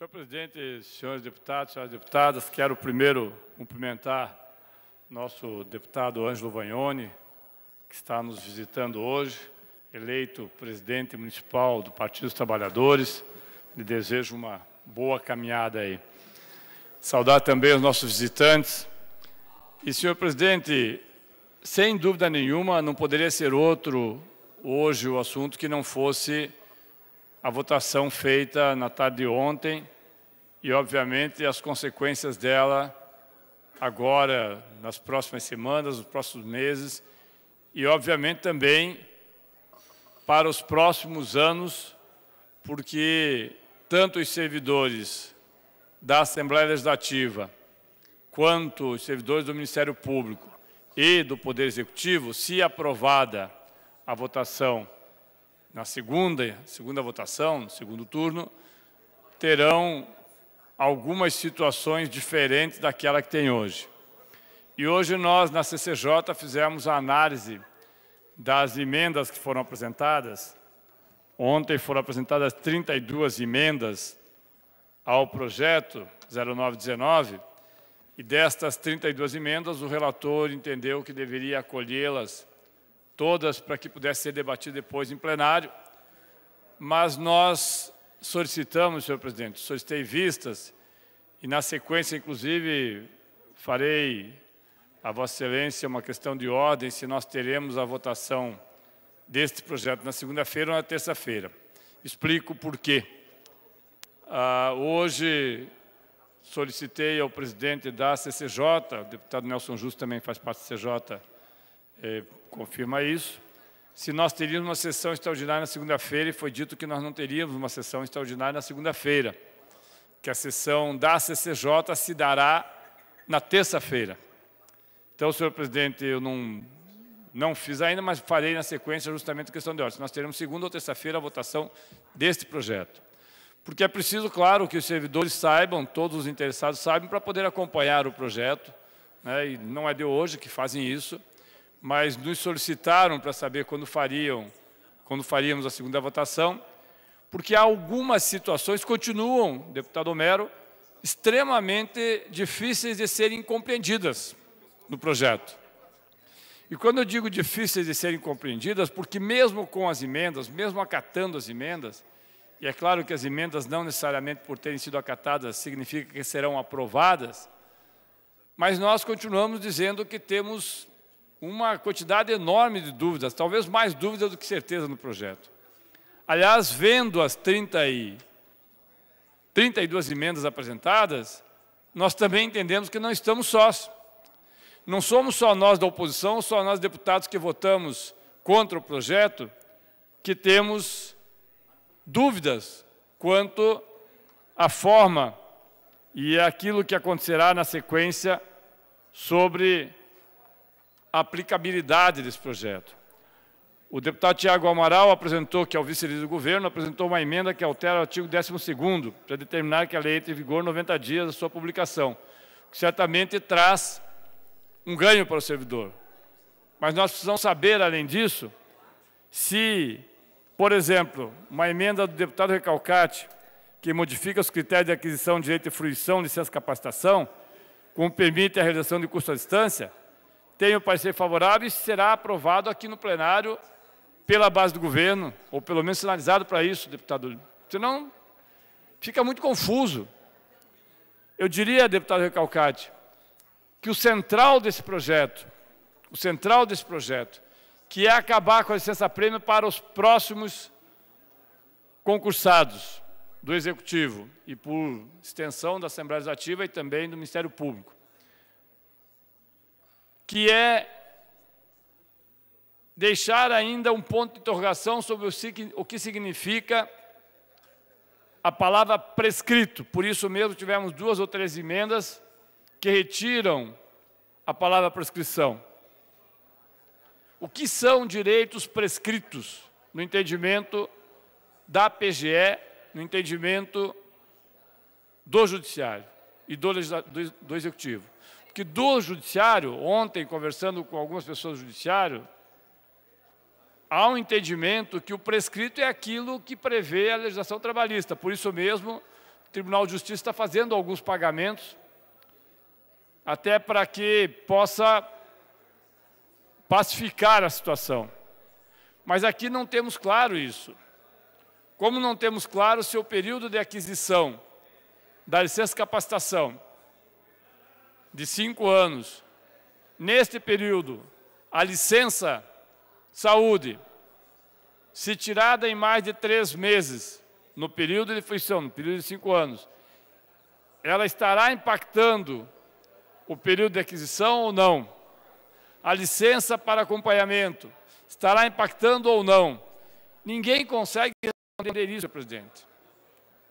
Senhor presidente, senhores deputados, senhoras deputadas, quero primeiro cumprimentar nosso deputado Ângelo Vagnoni, que está nos visitando hoje, eleito presidente municipal do Partido dos Trabalhadores. Lhe desejo uma boa caminhada aí. Saudar também os nossos visitantes. E, senhor presidente, sem dúvida nenhuma, não poderia ser outro hoje o assunto que não fosse a votação feita na tarde de ontem e, obviamente, as consequências dela agora, nas próximas semanas, nos próximos meses e, obviamente, também para os próximos anos, porque tanto os servidores da Assembleia Legislativa quanto os servidores do Ministério Público e do Poder Executivo, se aprovada a votação na segunda, segunda votação, no segundo turno, terão algumas situações diferentes daquela que tem hoje. E hoje nós, na CCJ, fizemos a análise das emendas que foram apresentadas. Ontem foram apresentadas 32 emendas ao projeto 0919, e destas 32 emendas, o relator entendeu que deveria acolhê-las todas para que pudesse ser debatido depois em plenário, mas nós solicitamos, senhor presidente, solicitei vistas e na sequência, inclusive, farei a Vossa Excelência uma questão de ordem se nós teremos a votação deste projeto na segunda-feira ou na terça-feira. Explico por quê. Ah, hoje solicitei ao presidente da CCJ, o deputado Nelson Justo também faz parte da CCJ, eh, confirma isso. Se nós teríamos uma sessão extraordinária na segunda-feira, e foi dito que nós não teríamos uma sessão extraordinária na segunda-feira, que a sessão da CCJ se dará na terça-feira. Então, senhor presidente, eu não, não fiz ainda, mas farei na sequência justamente a questão de ordem. Nós teremos segunda ou terça-feira a votação deste projeto. Porque é preciso, claro, que os servidores saibam, todos os interessados saibam, para poder acompanhar o projeto, né, e não é de hoje que fazem isso, mas nos solicitaram para saber quando fariam, quando faríamos a segunda votação, porque algumas situações continuam, deputado Homero, extremamente difíceis de serem compreendidas no projeto. E quando eu digo difíceis de serem compreendidas, porque mesmo com as emendas, mesmo acatando as emendas, e é claro que as emendas não necessariamente por terem sido acatadas significa que serão aprovadas, mas nós continuamos dizendo que temos uma quantidade enorme de dúvidas, talvez mais dúvidas do que certeza no projeto. Aliás, vendo as 30 e 32 emendas apresentadas, nós também entendemos que não estamos sós. Não somos só nós da oposição, só nós deputados que votamos contra o projeto, que temos dúvidas quanto à forma e aquilo que acontecerá na sequência sobre a aplicabilidade desse projeto. O deputado Tiago Amaral apresentou, que é o vice-líder do governo, apresentou uma emenda que altera o artigo 12º, para determinar que a lei entre em vigor 90 dias da sua publicação, que certamente traz um ganho para o servidor. Mas nós precisamos saber, além disso, se, por exemplo, uma emenda do deputado Recalcate, que modifica os critérios de aquisição, direito e fruição, licença e capacitação, como permite a realização de curso à distância, tem o parecer favorável e será aprovado aqui no plenário pela base do governo, ou pelo menos sinalizado para isso, deputado. Senão, fica muito confuso. Eu diria, deputado Recalcati, que o central desse projeto, o central desse projeto, que é acabar com a licença-prêmio para os próximos concursados do Executivo e, por extensão, da Assembleia Legislativa e também do Ministério Público que é deixar ainda um ponto de interrogação sobre o que significa a palavra prescrito. Por isso mesmo tivemos duas ou três emendas que retiram a palavra prescrição. O que são direitos prescritos no entendimento da PGE, no entendimento do Judiciário e do, do, do Executivo? que do judiciário, ontem conversando com algumas pessoas do judiciário, há um entendimento que o prescrito é aquilo que prevê a legislação trabalhista. Por isso mesmo, o Tribunal de Justiça está fazendo alguns pagamentos, até para que possa pacificar a situação. Mas aqui não temos claro isso. Como não temos claro se o período de aquisição da licença capacitação de cinco anos, neste período, a licença saúde, se tirada em mais de três meses, no período de função, no período de cinco anos, ela estará impactando o período de aquisição ou não? A licença para acompanhamento estará impactando ou não? Ninguém consegue responder isso, presidente.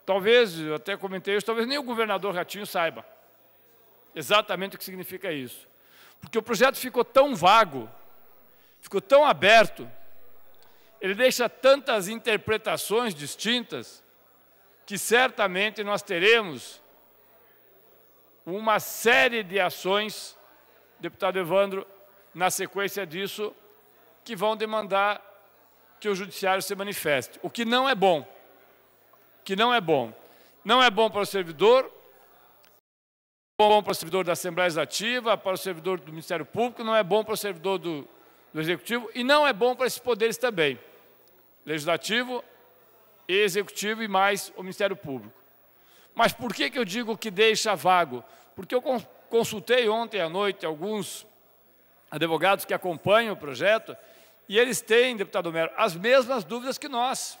Talvez, eu até comentei isso, talvez nem o governador Ratinho saiba exatamente o que significa isso. Porque o projeto ficou tão vago, ficou tão aberto, ele deixa tantas interpretações distintas, que certamente nós teremos uma série de ações, deputado Evandro, na sequência disso, que vão demandar que o judiciário se manifeste, o que não é bom, que não é bom. Não é bom para o servidor, bom para o servidor da Assembleia Legislativa, para o servidor do Ministério Público, não é bom para o servidor do, do Executivo e não é bom para esses poderes também. Legislativo, Executivo e mais o Ministério Público. Mas por que, que eu digo que deixa vago? Porque eu consultei ontem à noite alguns advogados que acompanham o projeto e eles têm, deputado Mero, as mesmas dúvidas que nós.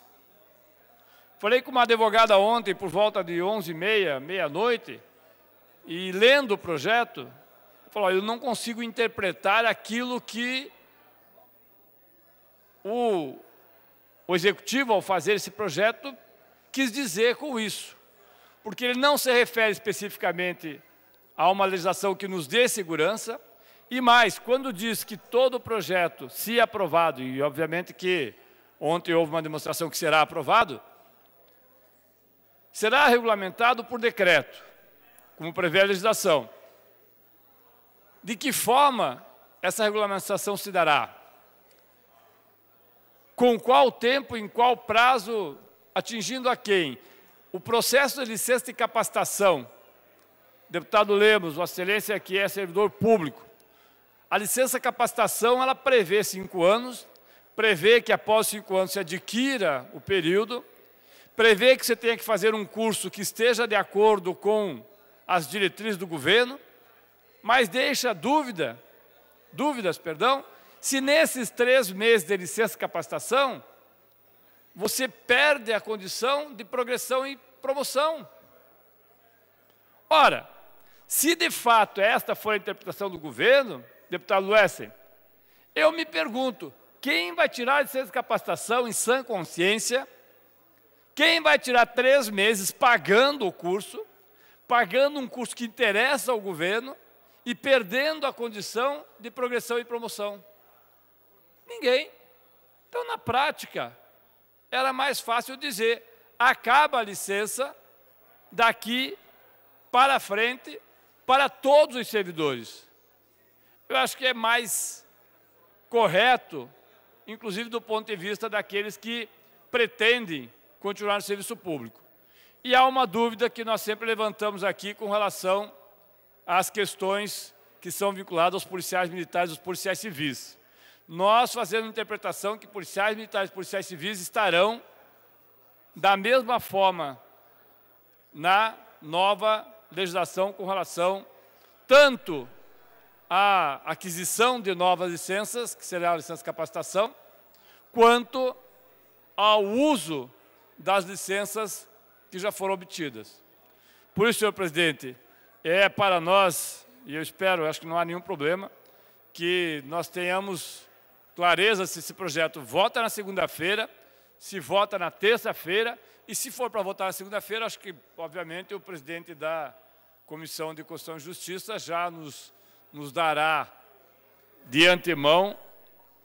Falei com uma advogada ontem, por volta de 11h30, meia-noite, e lendo o projeto, falou: eu não consigo interpretar aquilo que o, o executivo, ao fazer esse projeto, quis dizer com isso. Porque ele não se refere especificamente a uma legislação que nos dê segurança. E mais, quando diz que todo projeto, se aprovado, e obviamente que ontem houve uma demonstração que será aprovado, será regulamentado por decreto como prevê a legislação. De que forma essa regulamentação se dará? Com qual tempo, em qual prazo, atingindo a quem? O processo de licença de capacitação, deputado Lemos, Vossa Excelência, que é servidor público, a licença capacitação ela prevê cinco anos, prevê que após cinco anos se adquira o período, prevê que você tenha que fazer um curso que esteja de acordo com as diretrizes do governo, mas deixa dúvida, dúvidas, perdão, se nesses três meses de licença de capacitação, você perde a condição de progressão e promoção. Ora, se de fato esta for a interpretação do governo, deputado Lessem, eu me pergunto, quem vai tirar a licença de capacitação em sã consciência? Quem vai tirar três meses pagando o curso? pagando um custo que interessa ao governo e perdendo a condição de progressão e promoção. Ninguém. Então, na prática, era mais fácil dizer: acaba a licença daqui para frente para todos os servidores. Eu acho que é mais correto, inclusive do ponto de vista daqueles que pretendem continuar no serviço público. E há uma dúvida que nós sempre levantamos aqui com relação às questões que são vinculadas aos policiais militares e aos policiais civis. Nós fazemos a interpretação que policiais militares e policiais civis estarão da mesma forma na nova legislação com relação tanto à aquisição de novas licenças, que será a licença de capacitação, quanto ao uso das licenças que já foram obtidas. Por isso, senhor presidente, é para nós, e eu espero, acho que não há nenhum problema, que nós tenhamos clareza se esse projeto vota na segunda-feira, se vota na terça-feira, e se for para votar na segunda-feira, acho que, obviamente, o presidente da Comissão de Constituição e Justiça já nos, nos dará de antemão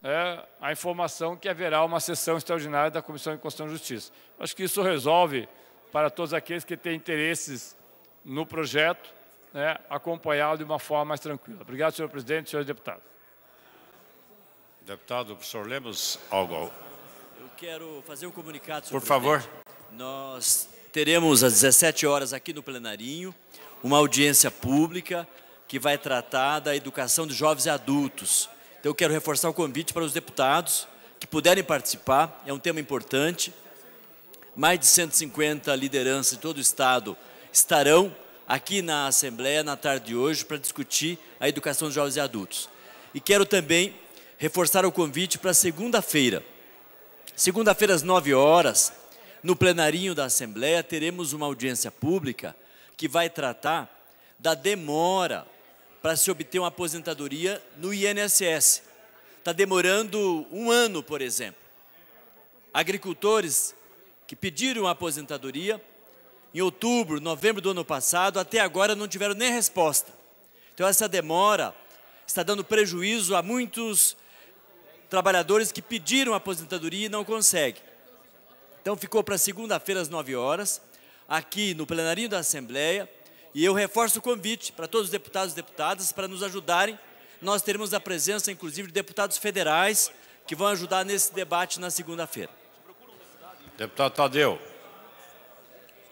é, a informação que haverá uma sessão extraordinária da Comissão de Constituição e Justiça. Acho que isso resolve para todos aqueles que têm interesses no projeto, né, acompanhá-lo de uma forma mais tranquila. Obrigado, senhor presidente, senhores deputados. Deputado, professor Lemos, algo. Eu quero fazer um comunicado, senhor Por presidente. favor. Nós teremos às 17 horas aqui no plenarinho uma audiência pública que vai tratar da educação de jovens e adultos. Então eu quero reforçar o convite para os deputados que puderem participar, é um tema importante mais de 150 lideranças de todo o Estado estarão aqui na Assembleia na tarde de hoje para discutir a educação de jovens e adultos. E quero também reforçar o convite para segunda-feira. Segunda-feira, às 9 horas, no plenarinho da Assembleia, teremos uma audiência pública que vai tratar da demora para se obter uma aposentadoria no INSS. Está demorando um ano, por exemplo. Agricultores que pediram a aposentadoria em outubro, novembro do ano passado, até agora não tiveram nem resposta. Então essa demora está dando prejuízo a muitos trabalhadores que pediram aposentadoria e não conseguem. Então ficou para segunda-feira às 9 horas, aqui no plenarinho da Assembleia, e eu reforço o convite para todos os deputados e deputadas para nos ajudarem. Nós teremos a presença, inclusive, de deputados federais que vão ajudar nesse debate na segunda-feira. Deputado Tadeu.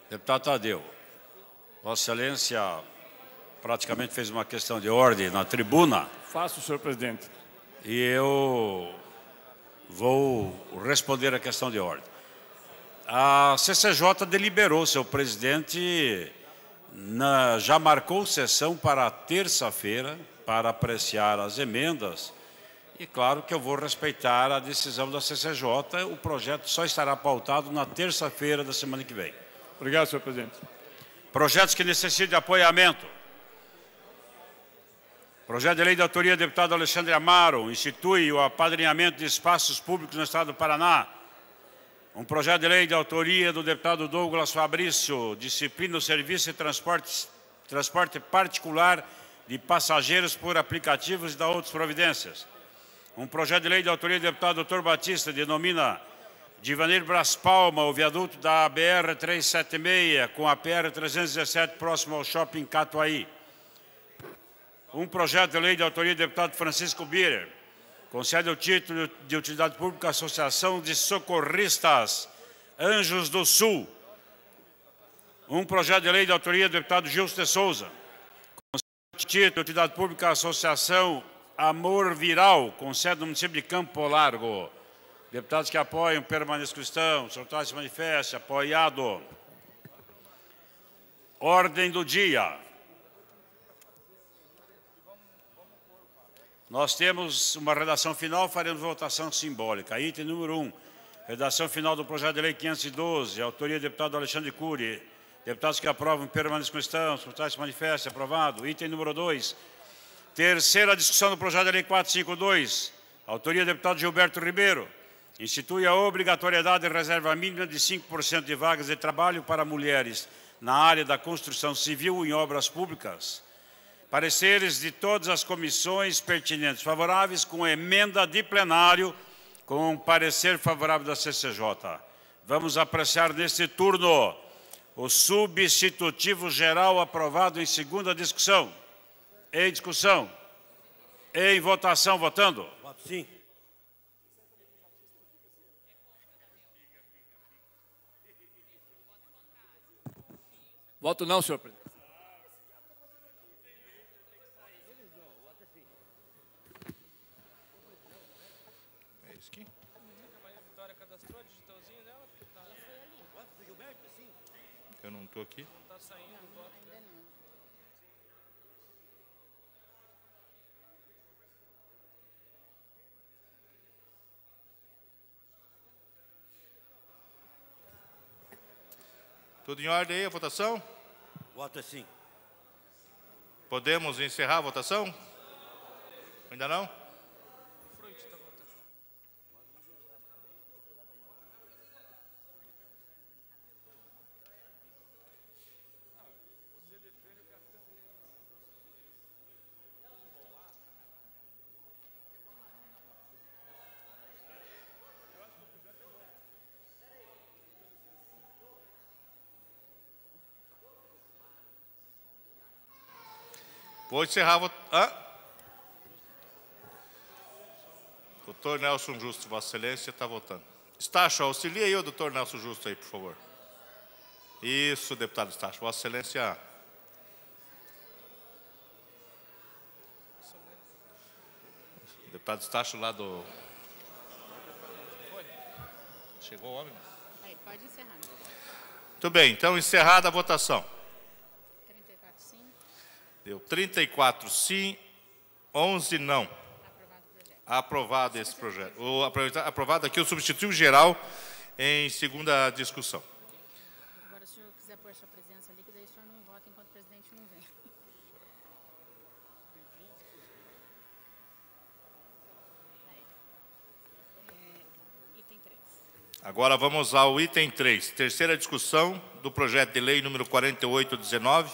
Deputado Tadeu. Vossa Excelência praticamente fez uma questão de ordem na tribuna. Faço, senhor presidente. E eu vou responder a questão de ordem. A CCJ deliberou, seu presidente na, já marcou sessão para terça-feira para apreciar as emendas e claro que eu vou respeitar a decisão da CCJ. O projeto só estará pautado na terça-feira da semana que vem. Obrigado, senhor presidente. Projetos que necessitem de apoiamento. Projeto de lei de autoria do deputado Alexandre Amaro institui o apadrinhamento de espaços públicos no estado do Paraná. Um projeto de lei de autoria do deputado Douglas Fabrício disciplina o serviço de transporte, transporte particular de passageiros por aplicativos e da outras providências. Um projeto de lei de autoria do deputado doutor Batista denomina de Vanir Bras Palma o viaduto da BR-376 com a PR-317 próximo ao shopping Catuaí. Um projeto de lei de autoria do deputado Francisco Birer concede o título de utilidade pública à Associação de Socorristas Anjos do Sul. Um projeto de lei de autoria do deputado Gilson de Souza. Concede o título de utilidade pública à Associação Amor Viral, com sede no município de Campo Largo. Deputados que apoiam, permaneçam cristão. O se manifesta. Apoiado. Ordem do dia. Nós temos uma redação final, faremos votação simbólica. Item número 1, um, redação final do projeto de lei 512, autoria do deputado Alexandre Cury. Deputados que aprovam, permaneçam cristãos, o se manifesta, aprovado. Item número 2, Terceira discussão do projeto de lei 452, autoria do deputado Gilberto Ribeiro, institui a obrigatoriedade de reserva mínima de 5% de vagas de trabalho para mulheres na área da construção civil em obras públicas. Pareceres de todas as comissões pertinentes favoráveis com emenda de plenário com parecer favorável da CCJ. Vamos apreciar neste turno o substitutivo geral aprovado em segunda discussão. Em discussão? Em votação, votando? Voto sim. Voto não, senhor presidente. Tudo em ordem aí, a votação? Voto é sim. Podemos encerrar a votação? Ainda não? Vou encerrar. Vou... Hã? Doutor Nelson Justo, Vossa Excelência, está votando. Estácio, auxilia aí o doutor Nelson Justo aí, por favor. Isso, deputado Estácio. Vossa Excelência. Deputado Estácio lá do. Chegou o homem. Aí, pode encerrar. Muito bem, então encerrada a votação. Deu 34 sim, 11 não. Aprovado esse projeto. aprovado aqui o substitutivo geral em segunda discussão. Agora, se o senhor quiser pôr a sua presença ali, que daí o senhor não vota enquanto o presidente não vem. É, item 3. Agora vamos ao item 3, terceira discussão do projeto de lei número 4819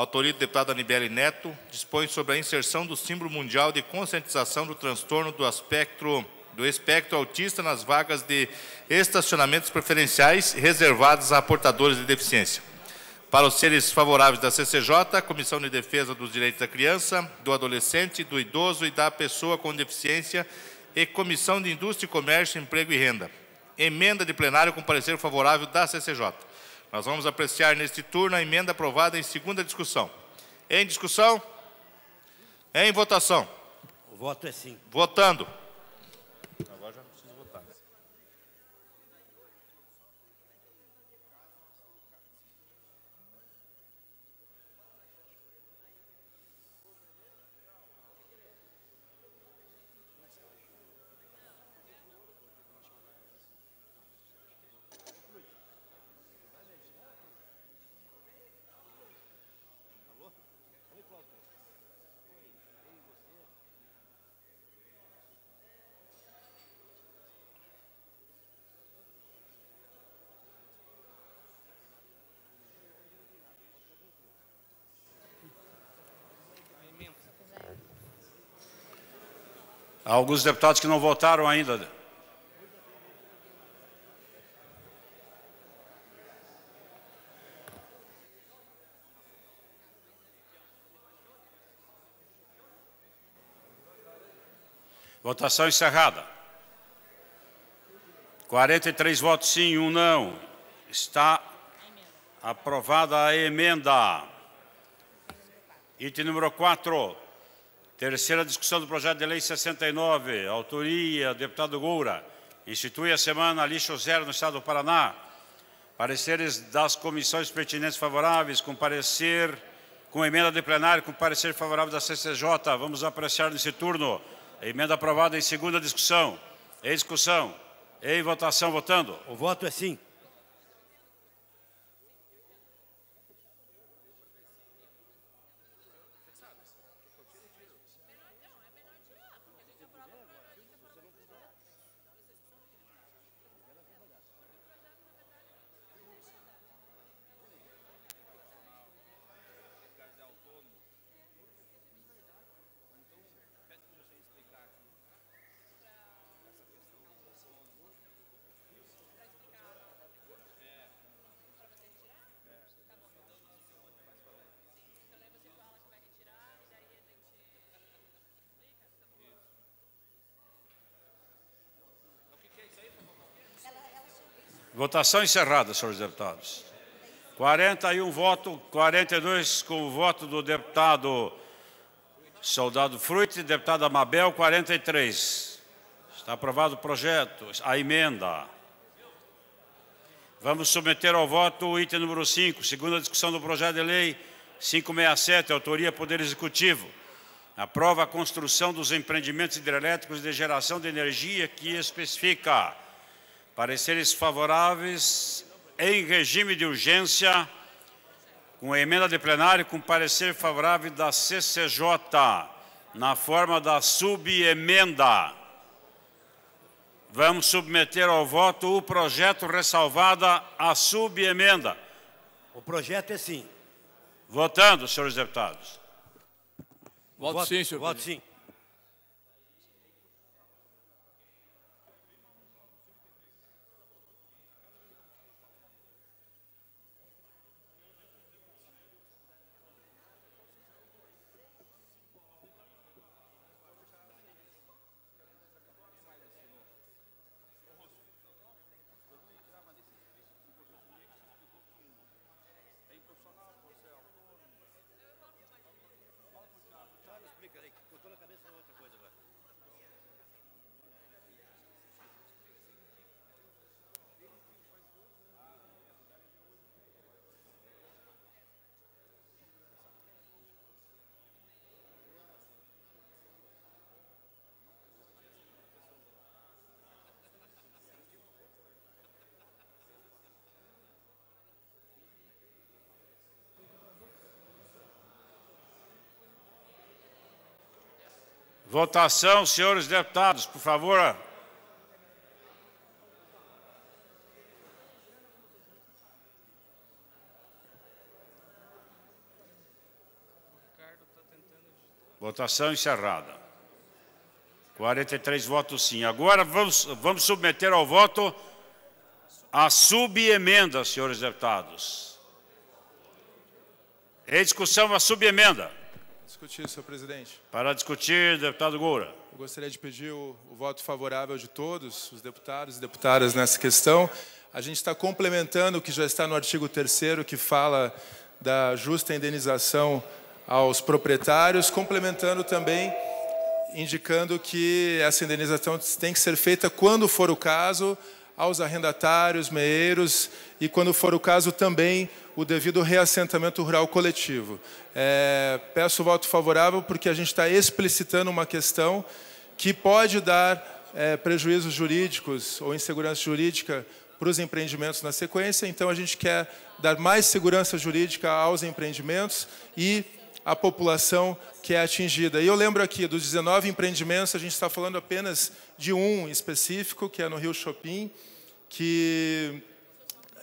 autoria do deputado Anibele Neto, dispõe sobre a inserção do símbolo mundial de conscientização do transtorno do espectro, do espectro autista nas vagas de estacionamentos preferenciais reservadas a portadores de deficiência. Para os seres favoráveis da CCJ, Comissão de Defesa dos Direitos da Criança, do Adolescente, do Idoso e da Pessoa com Deficiência e Comissão de Indústria, Comércio, Emprego e Renda. Emenda de plenário com parecer favorável da CCJ. Nós vamos apreciar neste turno a emenda aprovada em segunda discussão. Em discussão? Em votação? O voto é sim. Votando. Agora já não preciso votar. Há alguns deputados que não votaram ainda. Votação encerrada. 43 votos sim, um não. Está aprovada a emenda. Item número 4. Terceira discussão do projeto de lei 69, autoria, deputado Goura. Institui a semana lixo zero no estado do Paraná. Pareceres das comissões pertinentes favoráveis, com parecer, com emenda de plenário, com parecer favorável da CCJ. Vamos apreciar nesse turno. A emenda aprovada em segunda discussão. Em discussão. Em votação, votando. O voto é sim. Votação encerrada, senhores deputados. 41 votos, 42 com o voto do deputado Soldado Fruit, deputada Mabel, 43. Está aprovado o projeto, a emenda. Vamos submeter ao voto o item número 5, segunda discussão do projeto de lei 567, autoria Poder Executivo. Aprova a construção dos empreendimentos hidrelétricos de geração de energia que especifica pareceres favoráveis em regime de urgência, com emenda de plenário, com parecer favorável da CCJ, na forma da subemenda. Vamos submeter ao voto o projeto ressalvada à subemenda. O projeto é sim. Votando, senhores deputados. Voto, voto sim, senhor Voto presidente. sim. Votação, senhores deputados, por favor. Votação encerrada. 43 votos sim. Agora vamos, vamos submeter ao voto a subemenda, senhores deputados. Em discussão, a subemenda. Discutir, senhor presidente. Para discutir, deputado Goura. Eu gostaria de pedir o, o voto favorável de todos os deputados e deputadas nessa questão. A gente está complementando o que já está no artigo 3 que fala da justa indenização aos proprietários, complementando também indicando que essa indenização tem que ser feita quando for o caso aos arrendatários, meeiros e, quando for o caso, também o devido reassentamento rural coletivo. É, peço voto favorável porque a gente está explicitando uma questão que pode dar é, prejuízos jurídicos ou insegurança jurídica para os empreendimentos na sequência, então a gente quer dar mais segurança jurídica aos empreendimentos e à população que é atingida. E eu lembro aqui, dos 19 empreendimentos, a gente está falando apenas de um específico, que é no Rio Shopping, que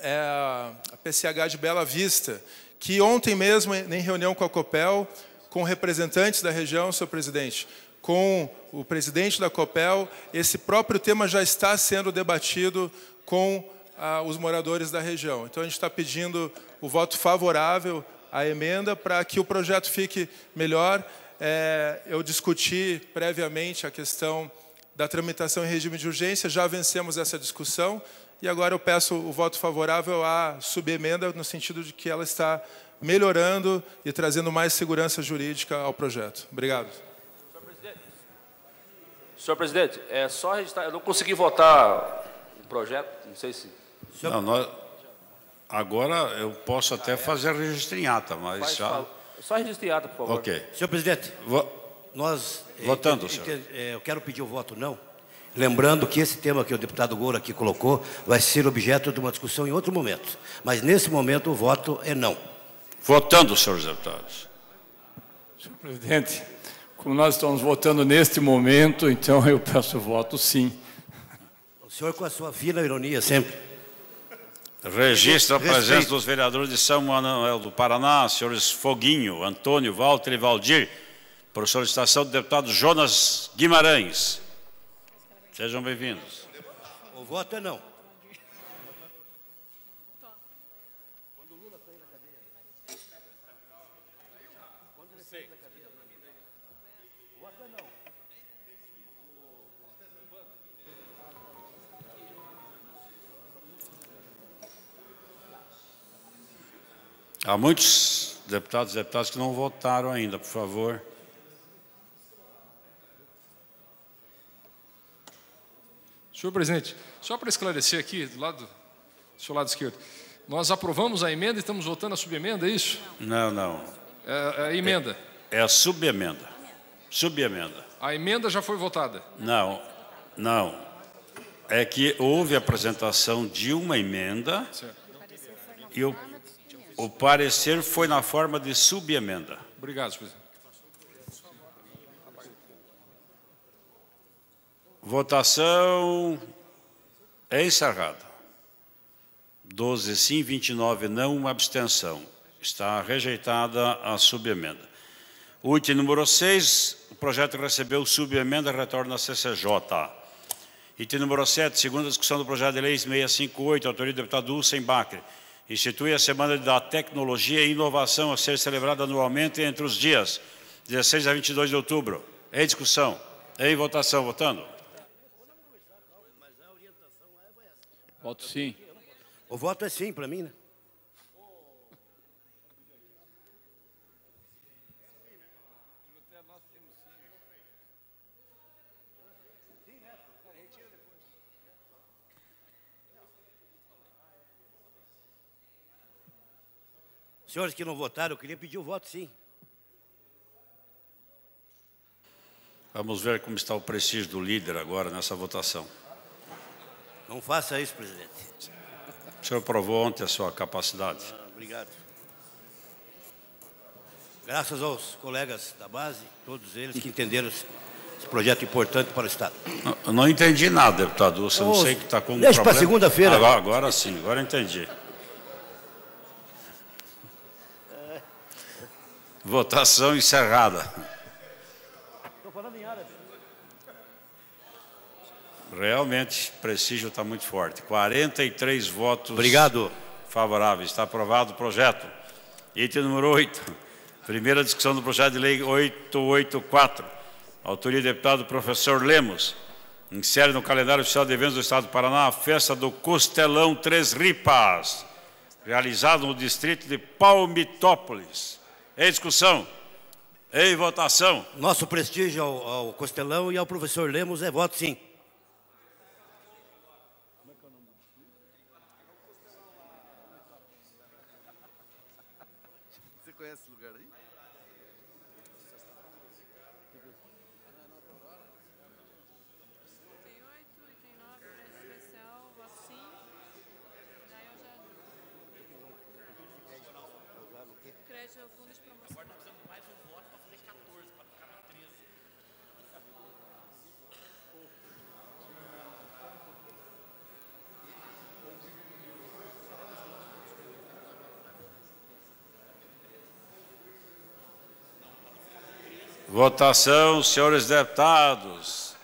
é a PCH de Bela Vista, que ontem mesmo, em reunião com a Copel, com representantes da região, senhor presidente, com o presidente da Copel, esse próprio tema já está sendo debatido com ah, os moradores da região. Então, a gente está pedindo o voto favorável à emenda para que o projeto fique melhor. É, eu discuti previamente a questão da tramitação em regime de urgência, já vencemos essa discussão e agora eu peço o voto favorável à subemenda no sentido de que ela está melhorando e trazendo mais segurança jurídica ao projeto. Obrigado. Senhor presidente, Senhor presidente é só registrar, eu não consegui votar o projeto, não sei se... Não, nós, agora eu posso até ah, é? fazer registro em ata, mas... Faz, já... Só registro em ata, por favor. Ok. Senhor presidente... Vou... Nós. É, votando, eu, senhor. É, eu quero pedir o voto não. Lembrando que esse tema que o deputado Goura aqui colocou vai ser objeto de uma discussão em outro momento. Mas nesse momento o voto é não. Votando, senhores deputados. Senhor presidente, como nós estamos votando neste momento, então eu peço o voto sim. O senhor com a sua fina ironia sempre. Registro a presença Respeito. dos vereadores de São Manuel do Paraná, senhores Foguinho, Antônio, Walter e Valdir por solicitação do deputado Jonas Guimarães. Sejam bem-vindos. O voto é não. Há muitos deputados e deputadas que não votaram ainda, por favor. Senhor presidente, só para esclarecer aqui, do, lado, do seu lado esquerdo, nós aprovamos a emenda e estamos votando a subemenda, é isso? Não, não. É, é a emenda. É, é a subemenda. Subemenda. A emenda já foi votada? Não, não. É que houve a apresentação de uma emenda certo. e o, o parecer foi na forma de subemenda. Obrigado, presidente. Votação é encerrada. 12 sim, 29 não, uma abstenção. Está rejeitada a subemenda. item número 6, o projeto recebeu subemenda, retorna à CCJ. Item número 7, segunda discussão do projeto de lei 658, autoria do deputado Ulsen Bacre. Institui a Semana da Tecnologia e Inovação a ser celebrada anualmente entre os dias 16 a 22 de outubro. Em discussão, em votação, votando. Voto sim. O voto é sim para mim, né? Senhores que não votaram, eu queria pedir o voto sim. Vamos ver como está o prestígio do líder agora nessa votação. Não faça isso, presidente. O senhor provou ontem a sua capacidade. Ah, obrigado. Graças aos colegas da base, todos eles que entenderam esse projeto importante para o Estado. não entendi nada, deputado. Você não sei que está com um Deixa para segunda-feira. Agora, agora sim, agora entendi. É. Votação encerrada. Realmente, o prestígio está muito forte. 43 votos Obrigado. favoráveis. Está aprovado o projeto. Item número 8. Primeira discussão do projeto de lei 884. Autoria do deputado professor Lemos. Insere no calendário oficial de eventos do Estado do Paraná a festa do Costelão Três Ripas, realizada no distrito de Palmitópolis. Em discussão. Em votação. Nosso prestígio ao, ao Costelão e ao professor Lemos é voto sim. Agora nós precisamos mais um voto para fazer 14, para ficar na 13. Votação, senhores deputados.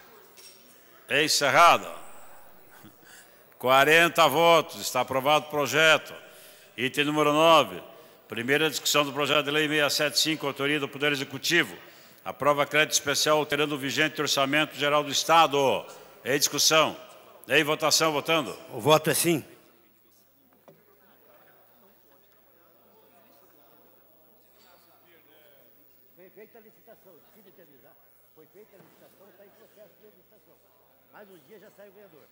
É encerrada. 40 votos. Está aprovado o projeto. Item número 9. Primeira discussão do projeto de lei 675, autoria do Poder Executivo. Aprova crédito especial alterando o vigente orçamento geral do Estado. Em discussão. Em votação, votando. O voto é sim. Foi feita a licitação, se determinar. Foi feita a licitação, está em processo de licitação. Mas um dia já sai o ganhador.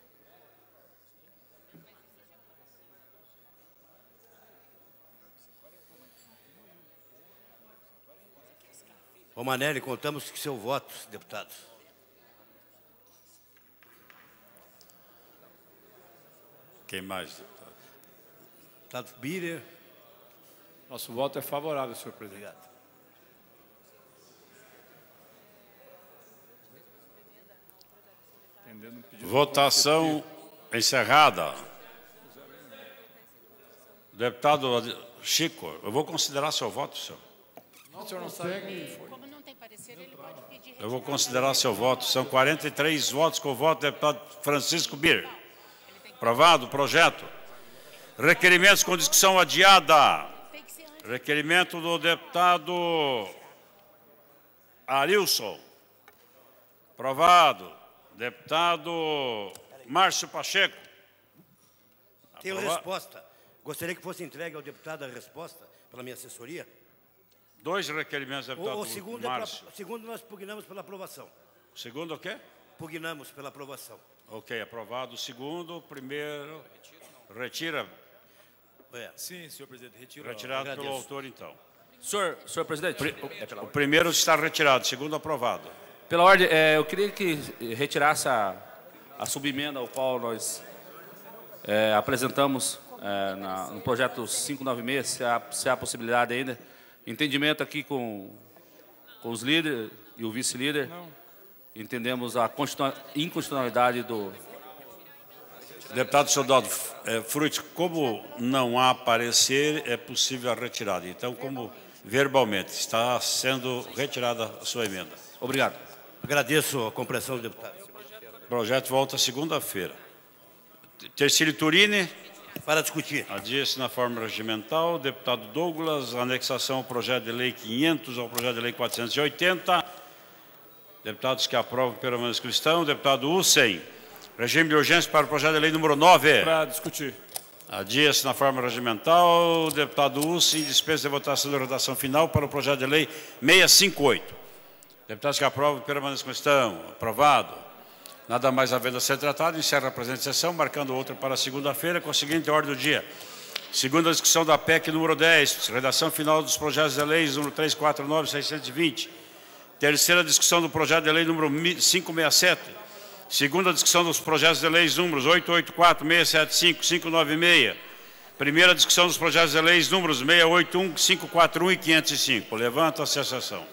Ô Manelli, contamos com seu voto, deputado. Quem mais, deputado? Deputado Birer. Nosso voto é favorável, senhor presidente. Obrigado. Votação encerrada. Deputado Chico, eu vou considerar seu voto, senhor. Não, senhor não sabe quem foi. Eu vou considerar seu voto. São 43 votos com o voto do deputado Francisco Bir. Aprovado o projeto. Requerimentos com discussão adiada. Requerimento do deputado Arilson. Aprovado. Deputado Márcio Pacheco. Tenho resposta. Gostaria que fosse entregue ao deputado a resposta pela minha assessoria. Dois requerimentos, deputado o, o segundo, É pra, segundo, nós pugnamos pela aprovação. O segundo o quê? Pugnamos pela aprovação. Ok, aprovado o segundo, primeiro... Retira. É. Sim, senhor presidente, retira. Retirado pelo autor, então. Senhor, senhor presidente... Pri, é o, o primeiro está retirado, o segundo aprovado. Pela ordem, é, eu queria que retirasse a, a subemenda ao qual nós é, apresentamos é, na, no projeto 596, se há, se há possibilidade ainda Entendimento aqui com, com os líderes e o vice-líder. Entendemos a inconstitucionalidade do. Deputado Soldado é, Fruits, como não há parecer, é possível a retirada. Então, como verbalmente, está sendo retirada a sua emenda. Obrigado. Agradeço a compreensão do deputado. O projeto volta segunda-feira. Tercílio Turini para discutir. Adia-se na forma regimental, deputado Douglas, anexação ao projeto de lei 500 ao projeto de lei 480. Deputados que aprovam pela permanência questão. Deputado Hussein, regime de urgência para o projeto de lei número 9. Para discutir. Adia-se na forma regimental, deputado Hussein, dispensa de votação da redação final para o projeto de lei 658. Deputados que aprovam pela permanência questão. Aprovado. Nada mais havendo a ser tratado, encerra a presente sessão, marcando outra para segunda-feira, com a seguinte ordem do dia. Segunda discussão da PEC número 10, redação final dos projetos de leis número 349 e 620. Terceira discussão do projeto de lei número 567. Segunda discussão dos projetos de leis números 884, 675, 596. Primeira discussão dos projetos de leis números 681, 541 e 505. Levanta-se a sessão.